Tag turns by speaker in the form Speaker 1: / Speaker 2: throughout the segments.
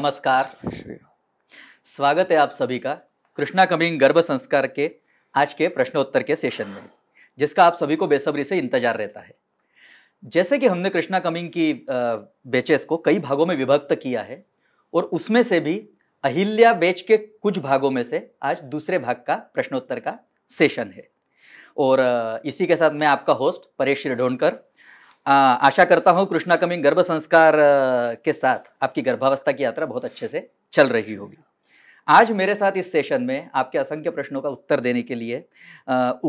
Speaker 1: नमस्कार स्वागत है आप सभी का कृष्णा कमिंग गर्भ संस्कार के आज के प्रश्नोत्तर के सेशन में जिसका आप सभी को बेसब्री से इंतजार रहता है जैसे कि हमने कृष्णा कमिंग की बेचेस को कई भागों में विभक्त किया है और उसमें से भी अहिल्या बेच के कुछ भागों में से आज दूसरे भाग का प्रश्नोत्तर का सेशन है और इसी के साथ मैं आपका होस्ट परेश शिरढोनकर आशा करता हूँ कृष्णा कमिंग गर्भ संस्कार के साथ आपकी गर्भावस्था की यात्रा बहुत अच्छे से चल रही होगी आज मेरे साथ इस सेशन में आपके असंख्य प्रश्नों का उत्तर देने के लिए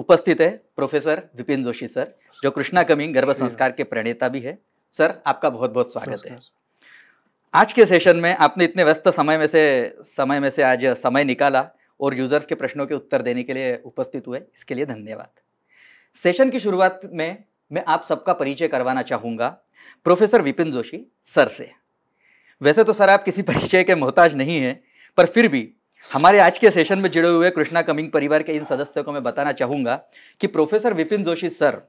Speaker 1: उपस्थित है प्रोफेसर विपिन जोशी सर जो कृष्णा कमिंग गर्भ संस्कार के प्रणेता भी है सर आपका बहुत बहुत स्वागत है आज के सेशन में आपने इतने व्यस्त समय में से समय में से आज समय निकाला और यूजर्स के प्रश्नों के उत्तर देने के लिए उपस्थित हुए इसके लिए धन्यवाद सेशन की शुरुआत में मैं आप सबका परिचय करवाना चाहूँगा प्रोफेसर विपिन जोशी सर से वैसे तो सर आप किसी परिचय के मोहताज नहीं हैं पर फिर भी हमारे आज के सेशन में जुड़े हुए कृष्णा कमिंग परिवार के इन सदस्यों को मैं बताना चाहूँगा कि professor Vipin Joshi sir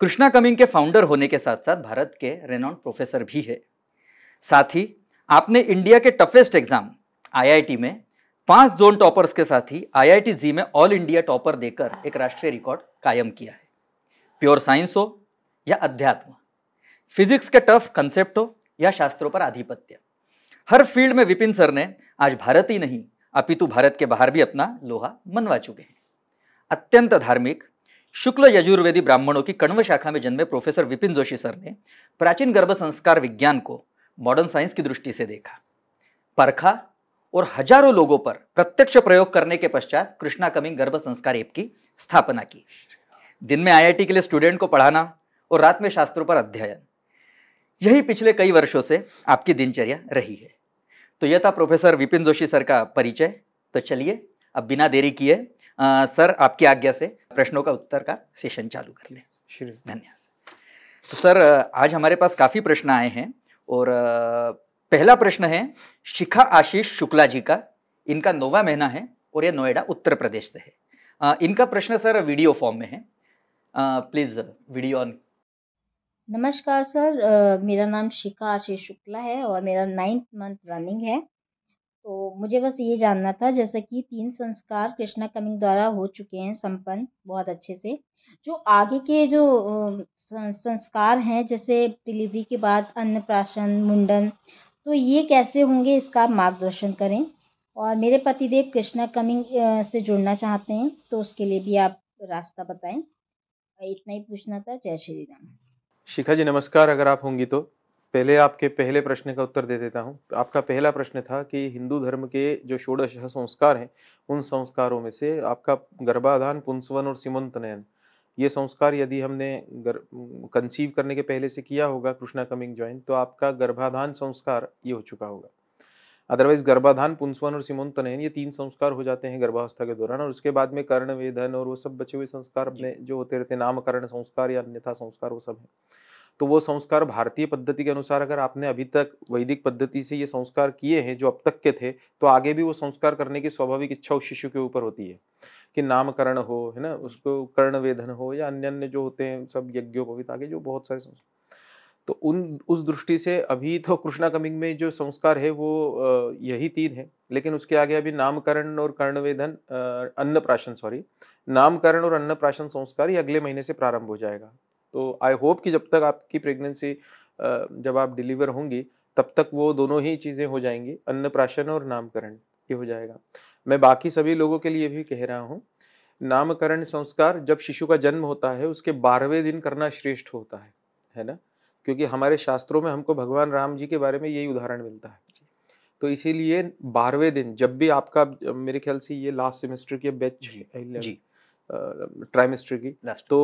Speaker 1: Krishna coming के फाउंडर होने के साथ साथ भारत के रेनॉन प्रोफेसर भी है साथ ही आपने इंडिया के टफेस्ट एग्जाम आईआईटी में पांच जोन टॉपर्स के साथ ही आईआईटी जी में ऑल इंडिया टॉपर देकर एक राष्ट्रीय रिकॉर्ड कायम किया है प्योर साइंस हो या अध्यात्म फिजिक्स के टफ कंसेप्ट हो या शास्त्रों पर आधिपत्य हर फील्ड में विपिन सर ने आज भारत ही नहीं अपितु भारत के बाहर भी अपना लोहा मनवा चुके हैं अत्यंत धार्मिक शुक्ल यजुर्वेदी ब्राह्मणों की कण्व शाखा में जन्मे प्रोफेसर विपिन जोशी सर ने प्राचीन गर्भ संस्कार विज्ञान को मॉडर्न साइंस की दृष्टि से देखा परखा और हजारों लोगों पर प्रत्यक्ष प्रयोग करने के पश्चात कृष्णा कमिंग गर्भ संस्कार ऐप की स्थापना की दिन में आईआईटी के लिए स्टूडेंट को पढ़ाना और रात में शास्त्रों पर अध्ययन यही पिछले कई वर्षों से आपकी दिनचर्या रही है तो यह था प्रोफेसर विपिन जोशी सर का परिचय तो चलिए अब बिना देरी किए सर आपकी आज्ञा से प्रश्नों का उत्तर का सेशन चालू कर लें धन्यवाद तो सर आज हमारे पास काफ़ी प्रश्न आए हैं और पहला प्रश्न है शिखा आशीष शुक्ला जी का इनका नोवा महीना है और यह नोएडा उत्तर प्रदेश से है इनका प्रश्न सर वीडियो फॉर्म में है प्लीज़ वीडियो ऑन
Speaker 2: नमस्कार सर मेरा नाम शिखा आशीष शुक्ला है और मेरा नाइन्थ मंथ रनिंग है। तो मुझे बस ये जानना था जैसे कि तीन संस्कार कृष्णा कमिंग द्वारा हो चुके हैं संपन्न बहुत अच्छे से। जो आगे के जो संस्कार हैं जैसे डिलीवरी के बाद अन्नप्राशन, मुंडन तो ये कैसे होंगे इसका आप मार्गदर्शन करें। और मेरे पतिदेव कृष्णा कमिंग से जुड़ना चाहते हैं तो उसके लिए भी आप रास्ता बताएँ। इतना ही पूछना था। जय श्री राम।
Speaker 3: शिखा जी नमस्कार अगर आप होंगी तो पहले आपके पहले प्रश्न का उत्तर दे देता हूँ आपका पहला प्रश्न था कि हिंदू धर्म के जो षोडश संस्कार हैं उन संस्कारों में से आपका गर्भाधान पुंसवन और सिमंत नयन ये संस्कार यदि हमने गर कंसीव करने के पहले से किया होगा कृष्णा कमिंग ज्वाइन तो आपका गर्भाधान संस्कार ये हो चुका होगा अदरवाइज गर्भाधान पुंसवन और सिमोन्तनयन ये तीन संस्कार हो जाते हैं गर्भावस्था के दौरान और उसके बाद में कर्ण वेदन और वो सब बचे हुए संस्कार अपने जो होते रहते हैं नामकरण संस्कार या अन्यथा संस्कार वो सब है तो वो संस्कार भारतीय पद्धति के अनुसार अगर आपने अभी तक वैदिक पद्धति से ये संस्कार किए हैं जो अब तक के थे तो आगे भी वो संस्कार करने की स्वाभाविक इच्छा उस शिशु के ऊपर होती है कि नामकरण हो है ना उसको कर्ण वेदन हो या अन्य अन्य जो होते हैं सब यज्ञोपवित आगे जो बहुत सारे संस्कार तो उन उस दृष्टि से अभी तो कृष्णा कमिंग में जो संस्कार है वो यही तीन है लेकिन उसके आगे अभी नामकरण और कर्णवेदन अन्न प्राशन सॉरी नामकरण और अन्न प्राशन संस्कार ये अगले महीने से प्रारंभ हो जाएगा तो आई होप कि जब तक आपकी प्रेगनेंसी जब आप डिलीवर होंगी तब तक वो दोनों ही चीज़ें हो जाएंगी अन्न प्राशन और नामकरण ये हो जाएगा मैं बाकी सभी लोगों के लिए भी कह रहा हूँ नामकरण संस्कार जब शिशु का जन्म होता है उसके बारहवें दिन करना श्रेष्ठ होता है है ना क्योंकि हमारे शास्त्रों में हमको भगवान राम जी के बारे में यही उदाहरण मिलता है तो इसीलिए बारहवें दिन जब भी आपका मेरे ख्याल से ये लास्ट सेमेस्टर की बैच है ट्राइमेस्टर की तो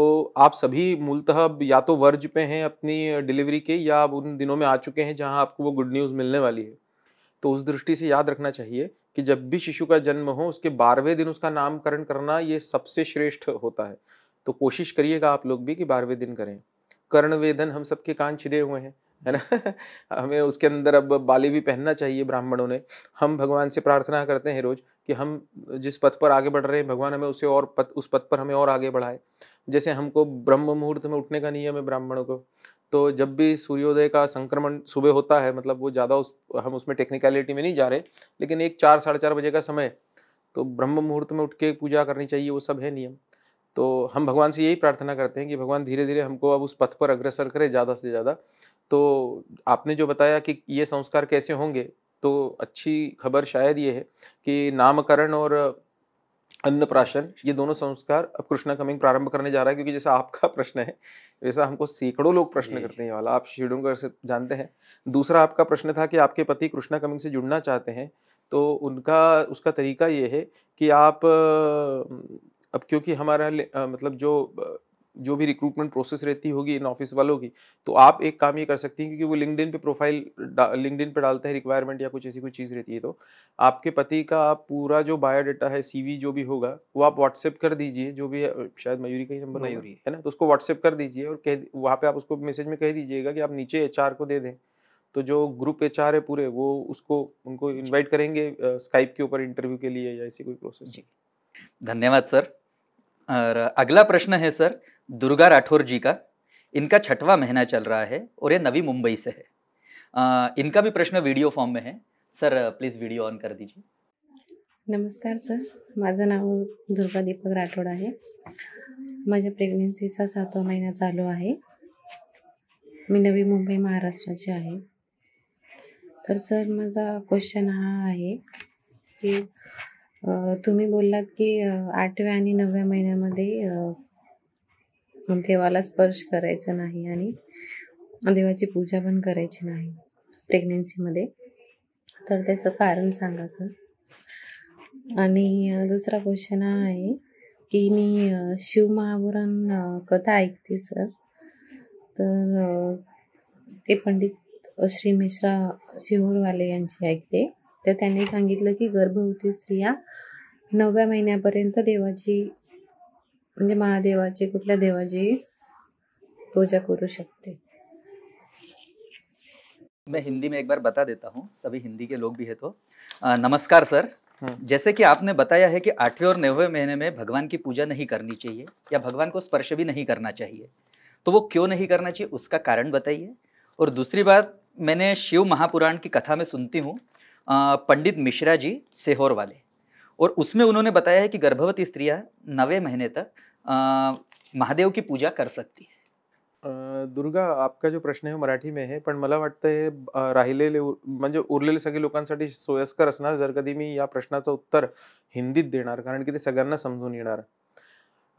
Speaker 3: आप सभी मूलतः या तो वर्ज पे हैं अपनी डिलीवरी के या आप उन दिनों में आ चुके हैं जहां आपको वो गुड न्यूज़ मिलने वाली है तो उस दृष्टि से याद रखना चाहिए कि जब भी शिशु का जन्म हो उसके बारहवें दिन उसका नामकरण करना ये सबसे श्रेष्ठ होता है तो कोशिश करिएगा आप लोग भी कि बारहवें दिन करें कर्ण वेदन हम सबके कान छिदे हुए हैं है ना हमें उसके अंदर अब बाली भी पहनना चाहिए ब्राह्मणों ने हम भगवान से प्रार्थना करते हैं रोज कि हम जिस पथ पर आगे बढ़ रहे हैं भगवान हमें उसे और पथ उस पथ पर हमें और आगे बढ़ाए जैसे हमको ब्रह्म मुहूर्त में उठने का नियम है ब्राह्मणों को तो जब भी सूर्योदय का संक्रमण सुबह होता है मतलब वो ज़्यादा उस हम उसमें टेक्निकलिटी में नहीं जा रहे लेकिन एक चार साढ़े चार बजे का समय तो ब्रह्म मुहूर्त में उठ के पूजा करनी चाहिए वो सब है नियम तो हम भगवान से यही प्रार्थना करते हैं कि भगवान धीरे धीरे हमको अब उस पथ पर अग्रसर करें ज़्यादा से ज़्यादा तो आपने जो बताया कि ये संस्कार कैसे होंगे तो अच्छी खबर शायद ये है कि नामकरण और अन्नप्राशन ये दोनों संस्कार अब कृष्णा कमिंग प्रारंभ करने जा रहा है क्योंकि जैसा आपका प्रश्न है वैसा हमको सैकड़ों लोग प्रश्न करते हैं वाला आप शेड्यूल से जानते हैं दूसरा आपका प्रश्न था कि आपके पति कृष्णा कमिंग से जुड़ना चाहते हैं तो उनका उसका तरीका ये है कि आप अब क्योंकि हमारा मतलब जो जो भी रिक्रूटमेंट प्रोसेस रहती होगी इन ऑफिस वालों की तो आप एक काम ये कर सकती हैं क्योंकि वो लिंकडिन पे प्रोफाइल लिंकडिन पे डालता है रिक्वायरमेंट या कुछ ऐसी कोई चीज़ रहती है तो आपके पति का आप पूरा जो बायोडाटा है सी जो भी होगा वो आप व्हाट्सएप कर दीजिए जो भी शायद मयूरी का ही नंबर मयूरी है ना तो उसको व्हाट्सएप कर दीजिए और कह वहाँ पर आप उसको मैसेज में कह दीजिएगा कि आप नीचे एच को दे दें तो जो ग्रुप एच है पूरे वो उसको उनको इन्वाइट करेंगे स्काइप के ऊपर इंटरव्यू के लिए या ऐसी कोई प्रोसेस जी
Speaker 1: धन्यवाद सर और अगला प्रश्न है सर दुर्गा राठौर जी का इनका छठवा महीना चल रहा है और ये नवी मुंबई से है इनका भी प्रश्न वीडियो फॉर्म में है सर प्लीज़ वीडियो ऑन कर दीजिए
Speaker 4: नमस्कार सर माझं नाव दुर्गा दीपक राठोड आहे माझ्या प्रेग्नेन्सीचा सातवा महिना चालू आहे मी नवी मुंबई महाराष्ट्राची आहे तर सर माझा क्वेश्चन हा आहे की तुम्ही बोललात की आठव्या आणि नवव्या महिन्यामध्ये देवाला स्पर्श करायचा नाही आणि देवाची पूजा पण करायची नाही प्रेग्नेन्सीमध्ये तर त्याचं कारण सांगा सर आणि दुसरा क्वेश्चन हा आहे की मी शिवमहापुराण कथा ऐकते सर तर ते पंडित श्री मिश्रा शिहोरवाले यांची ऐकते तर त्यांनी सांगितलं की गर्भवती स्त्रिया नवव्या महिन्यापर्यंत देवाची म्हणजे महादेवाची कुठल्या देवाची पूजा करू शकते
Speaker 1: मैं हिंदी में एक बार बता देता हूँ सभी हिंदी के लोग भी है तो आ, नमस्कार सर हाँ। जैसे कि आपने बताया है कि आठवें और नौवे महीने में भगवान की पूजा नहीं करनी चाहिए या भगवान को स्पर्श भी नहीं करना चाहिए तो वो क्यों नहीं करना चाहिए उसका कारण बताइए और दूसरी बात मैंने शिव महापुराण की कथा में सुनती हूँ पंडित मिश्रा जी सेहोर वाले और उसमें उन्होंने बताया है कि गर्भवती स्त्रियां नवे महीने तक महादेव की पूजा कर सकती है
Speaker 3: दुर्गा आपका जो प्रश्न हो मराठी में है पण मला वाटतं हे राहिलेले म्हणजे उरलेले सगळे लोकांसाठी सोयस्कर असणार जर कधी मी या प्रश्नाचं उत्तर हिंदीत देणार कारण की ते सगळ्यांना समजून येणार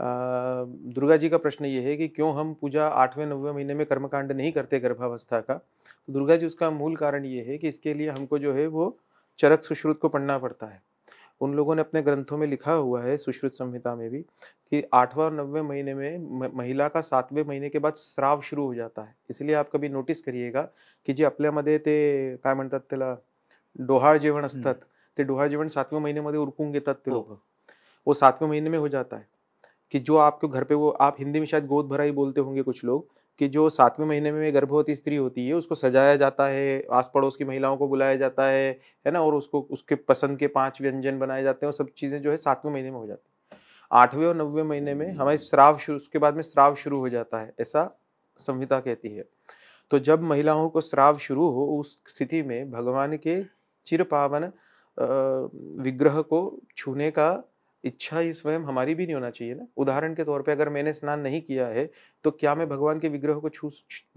Speaker 3: दुर्गा जी का प्रश्न ये है कि क्यों हम पूजा आठवें नौवें महीने में कर्मकांड नहीं करते गर्भावस्था का तो दुर्गा जी उसका मूल कारण ये है कि इसके लिए हमको जो है वो चरक सुश्रुत को पढ़ना पड़ता है उन लोगों ने अपने ग्रंथों में लिखा हुआ है सुश्रुत संहिता में भी कि आठवां और नवें महीने में महिला का सातवें महीने के बाद श्राव शुरू हो जाता है इसलिए आप कभी नोटिस करिएगा जी अपने आपल्यामध्ये ते काय म्हणतात त्याला डोहाळ जेवण असतात हम्म. ते डोहाळ जेवण सातव्या महिन्यामध्ये उरकून घेतात ते लोक वो सातवें महीने में हो जाता है कि जो आपके घर पे वो आप हिंदी में शायद गोद भरा ही बोलते होंगे कुछ लोग कि जो सातवें महीने में गर्भवती स्त्री होती है उसको सजाया जाता है आस पड़ोस की महिलाओं को बुलाया जाता है है ना और उसको उसके पसंद के पांच व्यंजन बनाए जाते हैं और सब चीज़ें जो है सातवें महीने में हो जाती है आठवें और नवें महीने में हमारे श्राव शुरू उसके बाद में श्राव शुरू हो जाता है ऐसा संहिता कहती है तो जब महिलाओं को श्राव शुरू हो उस स्थिति में भगवान के चिर पावन विग्रह को छूने का इच्छा ही स्वयं हमारी भी नहीं होना चाहिए ना उदाहरण के तौर पे अगर मैंने स्नान नहीं किया है तो क्या मैं भगवान के विग्रह को छू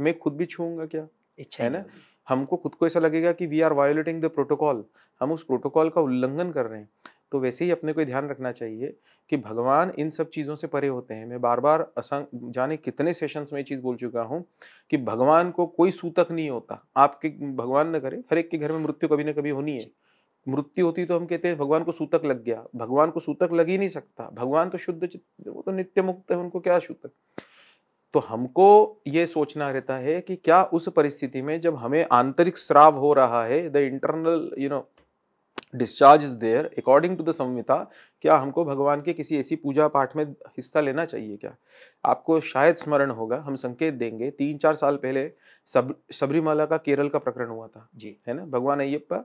Speaker 3: मैं खुद भी छूऊंगा क्या इच्छा है ना हमको खुद को ऐसा लगेगा कि we are violating the protocol हम उस प्रोटोकॉल का उल्लंघन कर रहे हैं तो वैसे ही अपने को ध्यान रखना चाहिए कि भगवान इन सब चीज़ों से परे होते हैं मैं बार बार असंग जाने कितने सेशंस में ये चीज़ बोल चुका हूँ कि भगवान को कोई सूतक नहीं होता आपके भगवान न करे हर एक के घर में मृत्यु कभी ना कभी होनी है मृत्यु होती तो हम कहते हैं भगवान को सूतक लग गया भगवान को सूतक लग ही नहीं सकता भगवान तो शुद्ध चित्त वो तो नित्य मुक्त है उनको क्या सूतक तो हमको ये सोचना रहता है कि क्या उस परिस्थिति में जब हमें आंतरिक श्राव हो रहा है the internal you know discharge is there according to the संविता क्या हमको भगवान के किसी ऐसी पूजा पाठ में हिस्सा लेना चाहिए क्या आपको शायद स्मरण होगा हम संकेत देंगे तीन चार साल पहले सब सबरीमाला का केरल का प्रकरण हुआ था जी है ना भगवान अय्यप्पा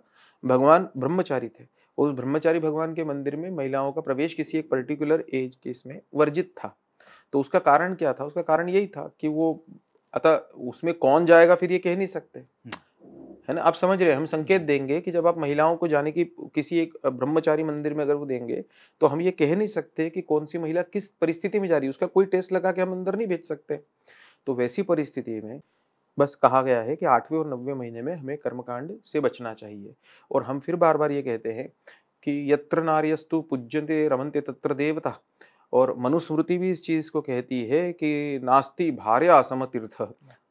Speaker 3: भगवान ब्रह्मचारी थे उस ब्रह्मचारी भगवान के मंदिर में महिलाओं का प्रवेश किसी एक पर्टिकुलर एज के इसमें वर्जित था तो उसका कारण क्या था उसका कारण यही था कि वो अतः उसमें कौन जाएगा फिर ये कह नहीं सकते हम्म। है ना आप समझ रहे हैं हम संकेत देंगे कि जब आप महिलाओं को जाने की किसी एक ब्रह्मचारी मंदिर में अगर वो देंगे तो हम ये कह नहीं सकते कि कौन सी महिला किस परिस्थिति में जा रही है उसका कोई टेस्ट लगा के हम अंदर नहीं भेज सकते तो वैसी परिस्थिति में बस कहा गया है कि आठवें और नब्बे महीने में हमें कर्मकांड से बचना चाहिए और हम फिर बार बार ये कहते हैं कि यत्र नार्यस्तु पूज्यंते रमन्ते तत्र देवता और मनुस्मृति भी इस चीज़ को कहती है कि नास्ति भार्य असम तीर्थ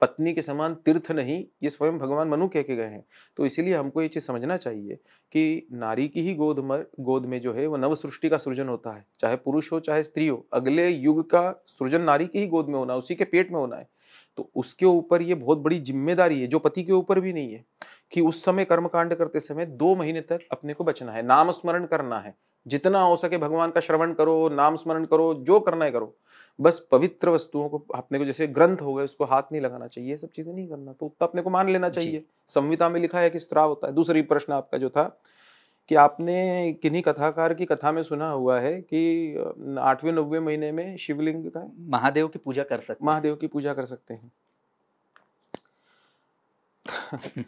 Speaker 3: पत्नी के समान तीर्थ नहीं ये स्वयं भगवान मनु कह के गए हैं तो इसीलिए हमको ये चीज़ समझना चाहिए कि नारी की ही गोद मर गोद में जो है वो नव सृष्टि का सृजन होता है चाहे पुरुष हो चाहे स्त्री हो अगले युग का सृजन नारी की ही गोद में होना उसी के पेट में होना है तो उसके ऊपर ये बहुत बड़ी जिम्मेदारी है जो पति के ऊपर भी नहीं है कि उस समय कर्मकांड करते समय दो महीने तक अपने को बचना है नाम स्मरण करना है जितना हो सके भगवान का श्रवण करो नाम स्मरण करो जो करना है करो बस पवित्र वस्तुओं को अपने को जैसे ग्रंथ हो गए उसको हाथ नहीं लगाना चाहिए ये सब चीजें नहीं करना तो उतना अपने को मान लेना चाहिए संविता में लिखा है कि स्त्राव होता है दूसरी प्रश्न आपका जो था कि आपने किन्हीं कथाकार की कथा में सुना हुआ है कि आठवें नब्बे महीने में शिवलिंग का महादेव की पूजा कर सकते महादेव की पूजा कर सकते हैं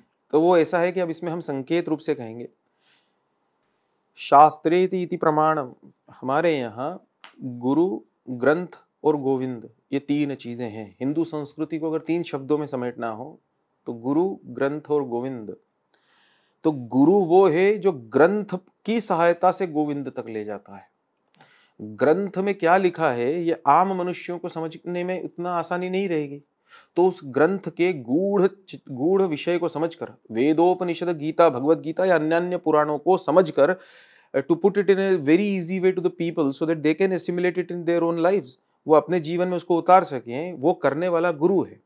Speaker 3: तो वो ऐसा है कि अब इसमें हम संकेत रूप से कहेंगे शास्त्रे इति प्रमाण हमारे यहाँ गुरु ग्रंथ और गोविंद ये तीन चीज़ें हैं हिंदू संस्कृति को अगर तीन शब्दों में समेटना हो तो गुरु ग्रंथ और गोविंद तो गुरु वो है जो ग्रंथ की सहायता से गोविंद तक ले जाता है ग्रंथ में क्या लिखा है ये आम मनुष्यों को समझने में उतना आसानी नहीं रहेगी तो उस ग्रंथ के गूढ़ गूढ़ विषय को समझकर वेदोपनिषद गीता भगवत गीता या अन्य अन्य पुराणों को समझकर to put it in a very easy way to the people so that they can assimilate it in their own lives वो अपने जीवन में उसको उतार सकें वो करने वाला गुरु है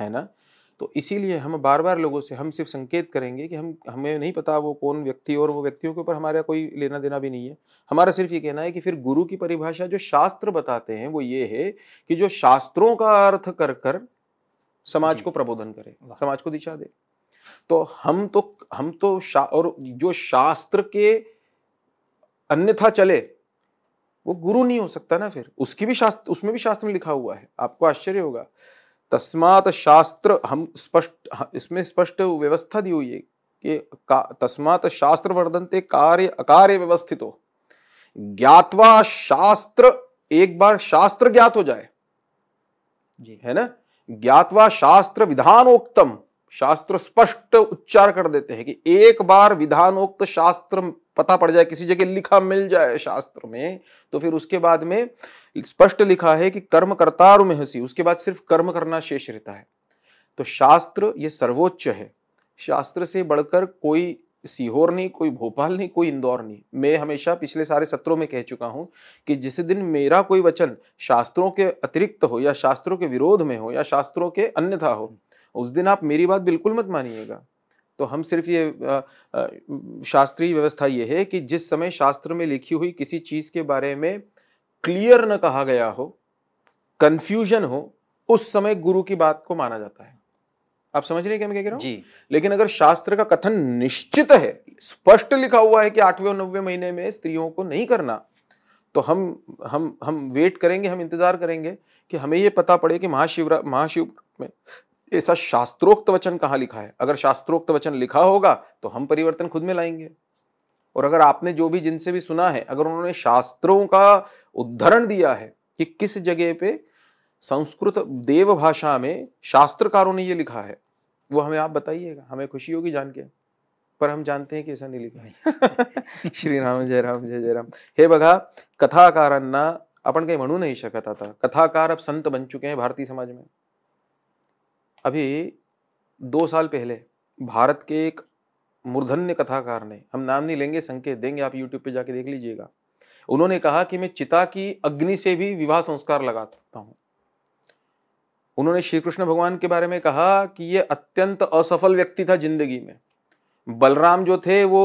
Speaker 3: है ना तो इसीलिए हम बार बार लोगों से हम सिर्फ संकेत करेंगे कि हम हमें नहीं पता वो कौन व्यक्ति और वो व्यक्तियों के ऊपर हमारा कोई लेना देना भी नहीं है हमारा सिर्फ ये कहना है कि फिर गुरु की परिभाषा जो शास्त्र बताते हैं वो ये है कि जो शास्त्रों का अर्थ कर कर समाज को प्रबोधन करे समाज को दिशा दे तो हम तो हम तो शा, और जो शास्त्र के अन्यथा चले वो गुरु नहीं हो सकता ना फिर उसकी भी शास्त्र उसमें भी शास्त्र में लिखा हुआ है आपको आश्चर्य होगा तस्मात शास्त्र हम स्पष्ट हाँ, इसमें स्पष्ट व्यवस्था दी हुई है कि तस्मात शास्त्र वर्धनते कार्य अकार्य व्यवस्थित हो ज्ञातवा शास्त्र एक बार शास्त्र ज्ञात हो जाए जी है ना ज्ञातवा शास्त्र विधानोक्तम शास्त्र स्पष्ट उच्चार कर देते हैं कि एक बार विधानोक्त शास्त्र पता पड़ जाए किसी जगह लिखा मिल जाए शास्त्र में तो फिर उसके बाद में स्पष्ट लिखा है कि कर्म करता में हसी उसके बाद सिर्फ कर्म करना शेष रहता है तो शास्त्र ये सर्वोच्च है शास्त्र से बढ़कर कोई सीहोर नहीं कोई भोपाल नहीं कोई इंदौर नहीं मैं हमेशा पिछले सारे सत्रों में कह चुका हूँ कि जिस दिन मेरा कोई वचन शास्त्रों के अतिरिक्त हो या शास्त्रों के विरोध में हो या शास्त्रों के अन्यथा हो उस दिन आप मेरी बात बिल्कुल मत मानिएगा तो हम सिर्फ ये शास्त्रीय व्यवस्था ये है कि जिस समय शास्त्र में लिखी हुई किसी चीज़ के बारे में क्लियर न कहा गया हो कन्फ्यूजन हो उस समय गुरु की बात को माना जाता है आप समझ रहे हैं क्या मैं कह रहा हूं? जी लेकिन अगर शास्त्र का कथन निश्चित है स्पष्ट लिखा हुआ है कि आठवें और नौवें महीने में स्त्रियों को नहीं करना तो हम हम हम वेट करेंगे हम इंतजार करेंगे कि हमें यह पता पड़े कि महाशिवरा महाशिव में ऐसा शास्त्रोक्त वचन कहाँ लिखा है अगर शास्त्रोक्त वचन लिखा होगा तो हम परिवर्तन खुद में लाएंगे और अगर आपने जो भी जिनसे भी सुना है अगर उन्होंने शास्त्रों का उद्धरण दिया है कि किस जगह पे संस्कृत देव भाषा में शास्त्रकारों ने ये लिखा है वो हमें आप बताइएगा हमें खुशी होगी जान के पर हम जानते हैं कि ऐसा नहीं लिखा है श्री राम जय राम जय जय राम हे बघा कथाकार अपन कहीं मनु नहीं शकत आता कथाकार अब संत बन चुके हैं भारतीय समाज में अभी दो साल पहले भारत के एक मूर्धन्य कथाकार ने हम नाम नहीं लेंगे संकेत देंगे आप यूट्यूब पे जाके देख लीजिएगा उन्होंने कहा कि मैं चिता की अग्नि से भी विवाह संस्कार लगाता हूँ उन्होंने श्री कृष्ण भगवान के बारे में कहा कि ये अत्यंत असफल व्यक्ति था जिंदगी में बलराम जो थे वो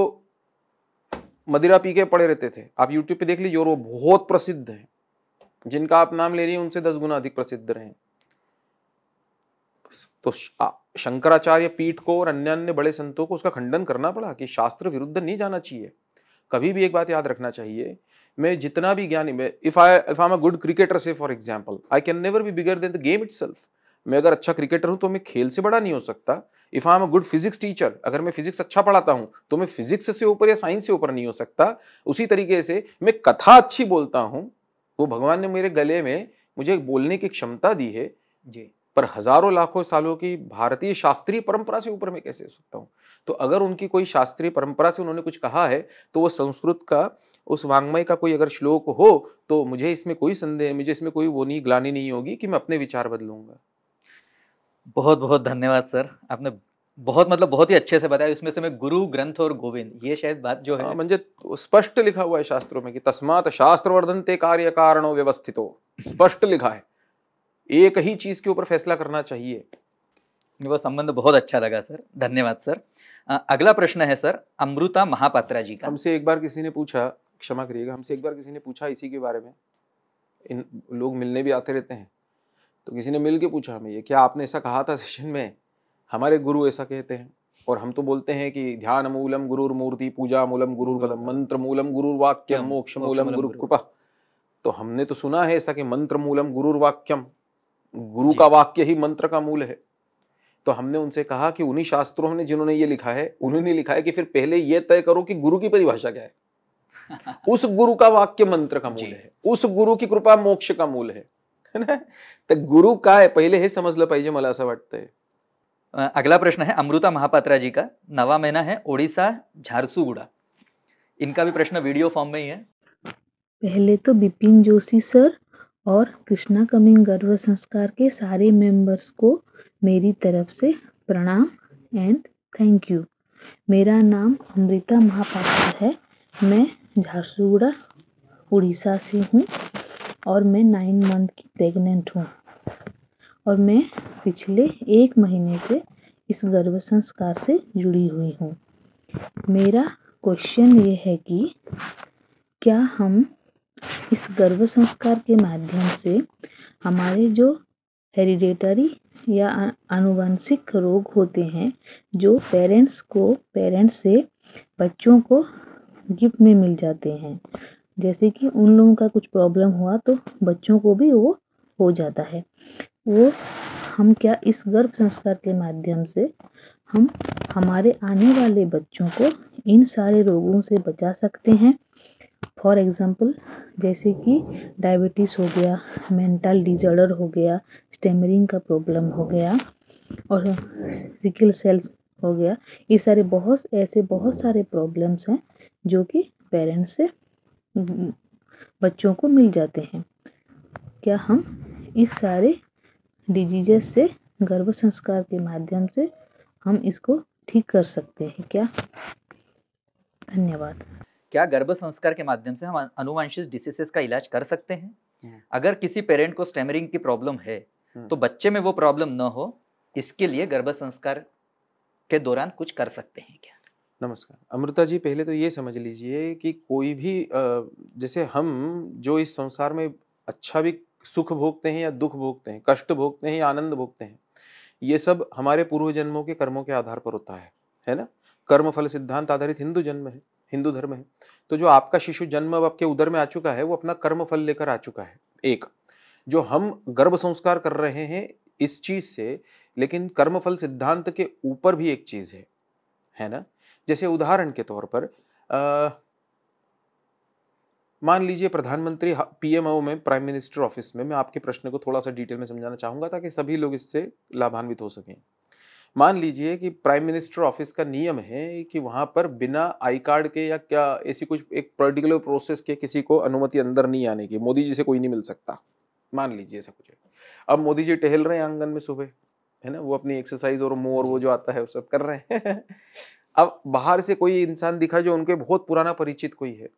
Speaker 3: मदिरा पी के पड़े रहते थे आप यूट्यूब पे देख लीजिए और वो बहुत प्रसिद्ध हैं जिनका आप नाम ले रही हैं उनसे दस गुना अधिक प्रसिद्ध रहे तो शंकराचार्य पीठ को और अन्य अन्य बड़े संतों को उसका खंडन करना पड़ा कि शास्त्र विरुद्ध नहीं जाना चाहिए कभी भी एक बात याद रखना चाहिए मैं जितना भी ज्ञानी मैं if I if I am a good cricketer से for example I can never be bigger than the game it मैं अगर अच्छा क्रिकेटर हूँ तो मैं खेल से बड़ा नहीं हो सकता if I am a good physics teacher अगर मैं फिजिक्स अच्छा पढ़ाता हूँ तो मैं फिजिक्स से ऊपर या साइंस से ऊपर नहीं हो सकता उसी तरीके से मैं कथा अच्छी बोलता हूँ वो तो भगवान ने मेरे गले में मुझे बोलने की क्षमता दी है जी पर हजारों लाखों सालों की भारतीय शास्त्रीय परंपरा से ऊपर मैं कैसे सकता हूँ तो अगर उनकी कोई शास्त्रीय परंपरा से उन्होंने कुछ कहा है तो वो संस्कृत का उस वांग्मय का कोई अगर श्लोक हो तो मुझे इसमें कोई संदेह मुझे इसमें कोई वो नहीं ग्लानी नहीं होगी कि मैं अपने विचार बदलूंगा
Speaker 1: बहुत बहुत धन्यवाद सर आपने बहुत मतलब बहुत ही अच्छे से बताया इसमें से मैं गुरु ग्रंथ और गोविंद ये शायद
Speaker 3: बात जो है हाँ, म्हणजे तो स्पष्ट लिखा हुआ है शास्त्रों में कि तस्मात शास्त्रवर्धन ते कार्य कारणों व्यवस्थितो स्पष्ट लिखा है एक ही चीज़ के ऊपर फैसला करना चाहिए
Speaker 1: वो संबंध बहुत अच्छा लगा सर धन्यवाद सर अगला प्रश्न है सर अमृता महापात्रा
Speaker 3: जी का हमसे एक बार किसी ने पूछा क्षमा करिएगा हमसे एक बार किसी ने पूछा इसी के बारे में इन लोग मिलने भी आते रहते हैं तो किसी ने मिल के पूछा हमें ये क्या आपने ऐसा कहा था सेशन में हमारे गुरु ऐसा कहते हैं और हम तो बोलते हैं कि ध्यान मूलम गुरुर मूर्ति पूजा मूलम गुरुर कदम मंत्र मूलम गुरुर वाक्यम मोक्ष मूलम गुरु कृपा तो हमने तो सुना है ऐसा कि मंत्र मूलम गुरुर वाक्यम गुरु का वाक्य ही मंत्र का मूल है तो हमने उनसे कहा कि उन्हीं शास्त्रों ने जिन्होंने ये लिखा है उन्होंने लिखा है कि फिर पहले यह तय करो कि गुरु की परिभाषा क्या है उस गुरु का वाक्य मंत्र का मूल है उस गुरु की कृपा मोक्ष का मूल है तो गुरु का है पहले हे समझ पाहिजे मला असं वाटते
Speaker 1: अगला प्रश्न है अमृता महापात्रा जी का नवा महीना है ओडिशा झारसुगुड़ा इनका भी प्रश्न वीडियो फॉर्म में ही है
Speaker 5: पहले तो बिपिन जोशी सर और कृष्णा कमिंग गर्व संस्कार के सारे मेंबर्स को मेरी तरफ से प्रणाम एंड थैंक यू मेरा नाम अमृता महापात्र है मैं झारसुगुड़ा उड़ीसा से हूँ और मैं नाइन मंथ की प्रेग्नेंट हूँ और मैं पिछले एक महीने से इस गर्व संस्कार से जुड़ी हुई हूँ मेरा क्वेश्चन ये है कि क्या हम इस गर्भ संस्कार के माध्यम से हमारे जो हेरिडेटरी या आनुवंशिक रोग होते हैं जो पेरेंट्स को पेरेंट्स से बच्चों को गिफ्ट में मिल जाते हैं जैसे कि उन लोगों का कुछ प्रॉब्लम हुआ तो बच्चों को भी वो हो जाता है वो हम क्या इस गर्भ संस्कार के माध्यम से हम हमारे आने वाले बच्चों को इन सारे रोगों से बचा सकते हैं फॉर एग्ज़ाम्पल जैसे कि डायबिटीज़ हो गया मेंटल डिजॉर्डर हो गया स्टेमरिंग का प्रॉब्लम हो गया और सिकल सेल्स हो गया ये सारे बहुत ऐसे बहुत सारे प्रॉब्लम्स हैं जो कि पेरेंट्स से हम्म, बच्चों को मिल जाते हैं क्या हम इस सारे डिजीजेस से गर्भ संस्कार के माध्यम से हम इसको ठीक कर सकते हैं क्या
Speaker 1: धन्यवाद क्या गर्भ संस्कार के माध्यम से हम अनुवांशिक डिसीजेस का इलाज कर सकते हैं हम्म। अगर किसी पेरेंट को स्टेमरिंग की प्रॉब्लम है हम्म। तो बच्चे में वो प्रॉब्लम न हो इसके लिए गर्भ संस्कार के दौरान कुछ कर सकते हैं क्या
Speaker 3: नमस्कार अमृता जी पहले तो ये समझ लीजिए कि कोई भी जैसे हम जो इस संसार में अच्छा भी सुख भोगते हैं या दुख भोगते हैं कष्ट भोगते हैं या आनंद भोगते हैं ये सब हमारे पूर्व जन्मों के कर्मों के आधार पर होता है है ना कर्म फल सिद्धांत आधारित हिंदू जन्म है हिंदू धर्म है तो जो आपका शिशु जन्म अब आपके उदर में आ चुका है वो अपना कर्म फल लेकर आ चुका है एक जो हम गर्भ संस्कार कर रहे हैं इस चीज़ से लेकिन कर्मफल सिद्धांत के ऊपर भी एक चीज़ है है ना जैसे उदाहरण के तौर पर आ, मान लीजिए प्रधानमंत्री पीएमओ में प्राइम मिनिस्टर ऑफिस में मैं आपके प्रश्न को थोड़ा सा डिटेल में समझाना चाहूंगा ताकि सभी लोग इससे लाभान्वित हो सकें मान लीजिए कि प्राइम मिनिस्टर ऑफिस का नियम है कि वहाँ पर बिना आई कार्ड के या क्या ऐसी कुछ एक पर्टिकुलर प्रोसेस के किसी को अनुमति अंदर नहीं आने की मोदी जी से कोई नहीं मिल सकता मान लीजिए ऐसा कुछ है अब मोदी जी टहल रहे हैं आंगन में सुबह है ना वो अपनी एक्सरसाइज और मोर वो जो आता है वो सब कर रहे हैं अब बाहर से कोई इंसान दिखा जो उनके बहुत पुराना परिचित कोई है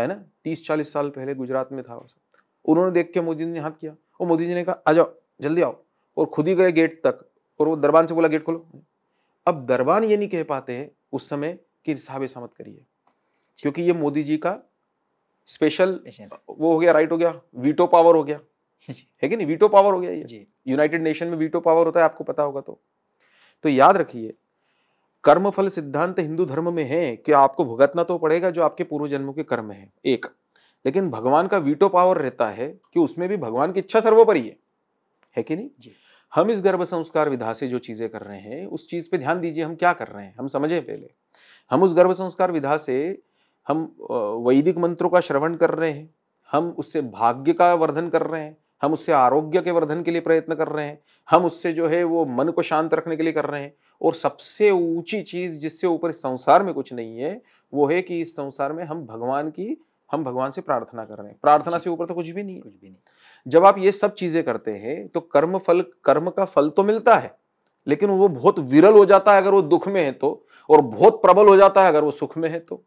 Speaker 3: है ना तीस चालीस साल पहले गुजरात में था वो सब उन्होंने देख के मोदी जी ने हाथ किया और मोदी जी ने कहा आ जाओ जल्दी आओ और खुद ही गए गेट तक और वो दरबान से बोला गेट खोलो अब दरबान ये नहीं कह पाते हैं उस समय कि साहब ऐसा मत करिए क्योंकि ये मोदी जी का स्पेशल वो हो गया राइट हो गया वीटो पावर हो गया है कि नहीं वीटो पावर हो गया ये यूनाइटेड नेशन में वीटो पावर होता है आपको पता होगा तो तो याद रखिए कर्मफल सिद्धांत हिंदू धर्म में है कि आपको भुगतना तो पड़ेगा जो आपके पूर्व जन्मों के कर्म है एक लेकिन भगवान का वीटो पावर रहता है कि उसमें भी भगवान की इच्छा सर्वोपरि है है कि नहीं हम इस गर्भ संस्कार विधा से जो चीज़ें कर रहे हैं उस चीज़ पे ध्यान दीजिए हम क्या कर रहे हैं हम समझें पहले हम उस गर्भ संस्कार विधा से हम वैदिक मंत्रों का श्रवण कर रहे हैं हम उससे भाग्य का वर्धन कर रहे हैं हम उससे आरोग्य के वर्धन के लिए प्रयत्न कर रहे हैं हम उससे जो है वो मन को शांत रखने के लिए कर रहे हैं और सबसे ऊंची चीज़ जिससे ऊपर इस संसार में कुछ नहीं है वो है कि इस संसार में हम भगवान की हम भगवान से प्रार्थना कर रहे हैं प्रार्थना से ऊपर तो कुछ भी नहीं कुछ भी नहीं जब आप ये सब चीजें करते हैं तो कर्म फल कर्म का फल तो मिलता है लेकिन वो बहुत विरल हो जाता है अगर वो दुख में है तो और बहुत प्रबल हो जाता है अगर वो सुख में है तो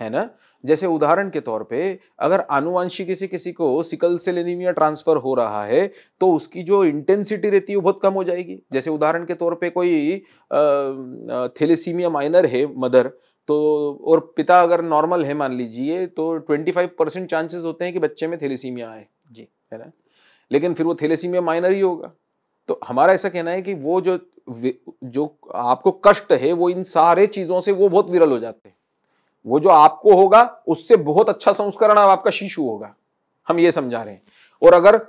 Speaker 3: है ना जैसे उदाहरण के तौर पे अगर आनुवंशिक किसी किसी को सिकल से लेनीमिया ट्रांसफर हो रहा है तो उसकी जो इंटेंसिटी रहती है वो बहुत कम हो जाएगी जैसे उदाहरण के तौर पे कोई थेलेसीमिया माइनर है मदर तो और पिता अगर नॉर्मल है मान लीजिए तो 25 परसेंट चांसेस होते हैं कि बच्चे में थेलेसीमिया आए है ना लेकिन फिर वो थैलेसीमिया माइनर ही होगा तो हमारा ऐसा कहना है कि वो जो जो आपको कष्ट है वो इन सारे चीज़ों से वो बहुत विरल हो जाते हैं वो जो आपको होगा उससे बहुत अच्छा संस्करण आपका शिशु होगा हम ये समझा रहे हैं और अगर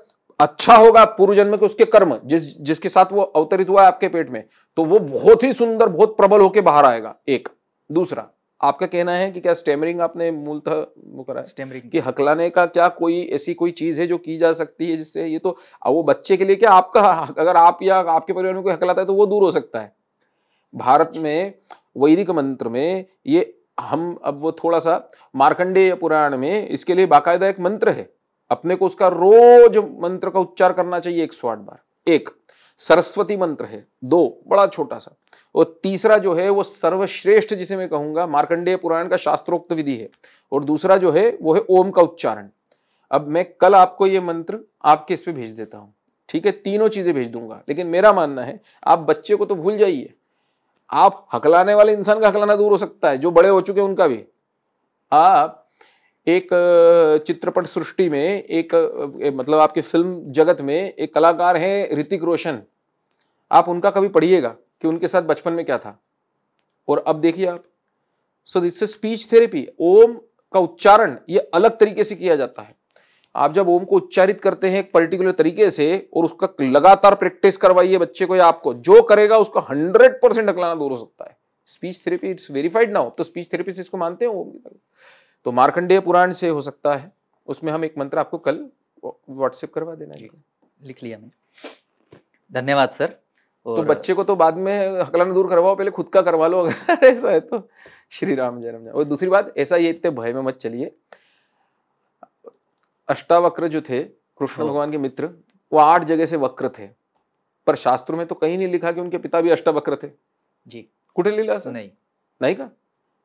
Speaker 3: अच्छा होगा पूर्व जन्म के उसके कर्म जिस जिसके साथ वो अवतरित हुआ है आपके पेट में तो वो बहुत ही सुंदर बहुत प्रबल होकर बाहर आएगा एक दूसरा आपका कहना है कि क्या स्टेमरिंग आपने मूलतः वो करा है स्टेमरिंग कि हकलाने का क्या कोई ऐसी कोई चीज है जो की जा सकती है जिससे ये तो वो बच्चे के लिए क्या आपका अगर आप या आपके परिवार में कोई हकलाता है तो वो दूर हो सकता है भारत में वैदिक मंत्र में ये हम अब वो थोड़ा सा मार्कंडेय पुराण में इसके लिए बाकायदा एक मंत्र है अपने को उसका रोज मंत्र का उच्चार करना चाहिए एक सौ आठ बार एक सरस्वती मंत्र है दो बड़ा छोटा सा और तीसरा जो है वो सर्वश्रेष्ठ जिसे मैं कहूंगा मार्कंडेय पुराण का शास्त्रोक्त विधि है और दूसरा जो है वो है ओम का उच्चारण अब मैं कल आपको ये मंत्र आपके इस पर भेज देता हूँ ठीक है तीनों चीज़ें भेज दूंगा लेकिन मेरा मानना है आप बच्चे को तो भूल जाइए आप हकलाने वाले इंसान का हकलाना दूर हो सकता है जो बड़े हो चुके हैं उनका भी आप एक चित्रपट सृष्टि में एक मतलब आपके फिल्म जगत में एक कलाकार हैं ऋतिक रोशन आप उनका कभी पढ़िएगा कि उनके साथ बचपन में क्या था और अब देखिए आप so this speech therapy Om का उच्चारण ये अलग तरीके से किया जाता है आप जब ओम को उच्चारित करते हैं एक पर्टिकुलर तरीके से और उसका लगातार प्रैक्टिस करवाइए बच्चे को या आपको जो करेगा उसका हंड्रेड परसेंट अकलाना दूर हो सकता है स्पीच थेरेपी इट्स वेरीफाइड ना हो तो स्पीच थेरेपी से इसको मानते हैं ओम की तो मार्कंडेय पुराण से हो सकता है उसमें हम एक मंत्र आपको कल व्हाट्सएप करवा देना जी लिख लिया मैंने धन्यवाद सर तो बच्चे को तो बाद में हकलन दूर करवाओ पहले खुद का करवा लो अगर ऐसा है तो श्री राम जय राम और दूसरी बात ऐसा ये इतने भय में मत चलिए अष्टावक्र जो थे कृष्ण हाँ। भगवान के मित्र वो आठ जगह से वक्र थे पर शास्त्रों में तो कहीं नहीं लिखा कि उनके पिता भी अष्टावक्र थे जी कुटिल लीला नहीं नहीं का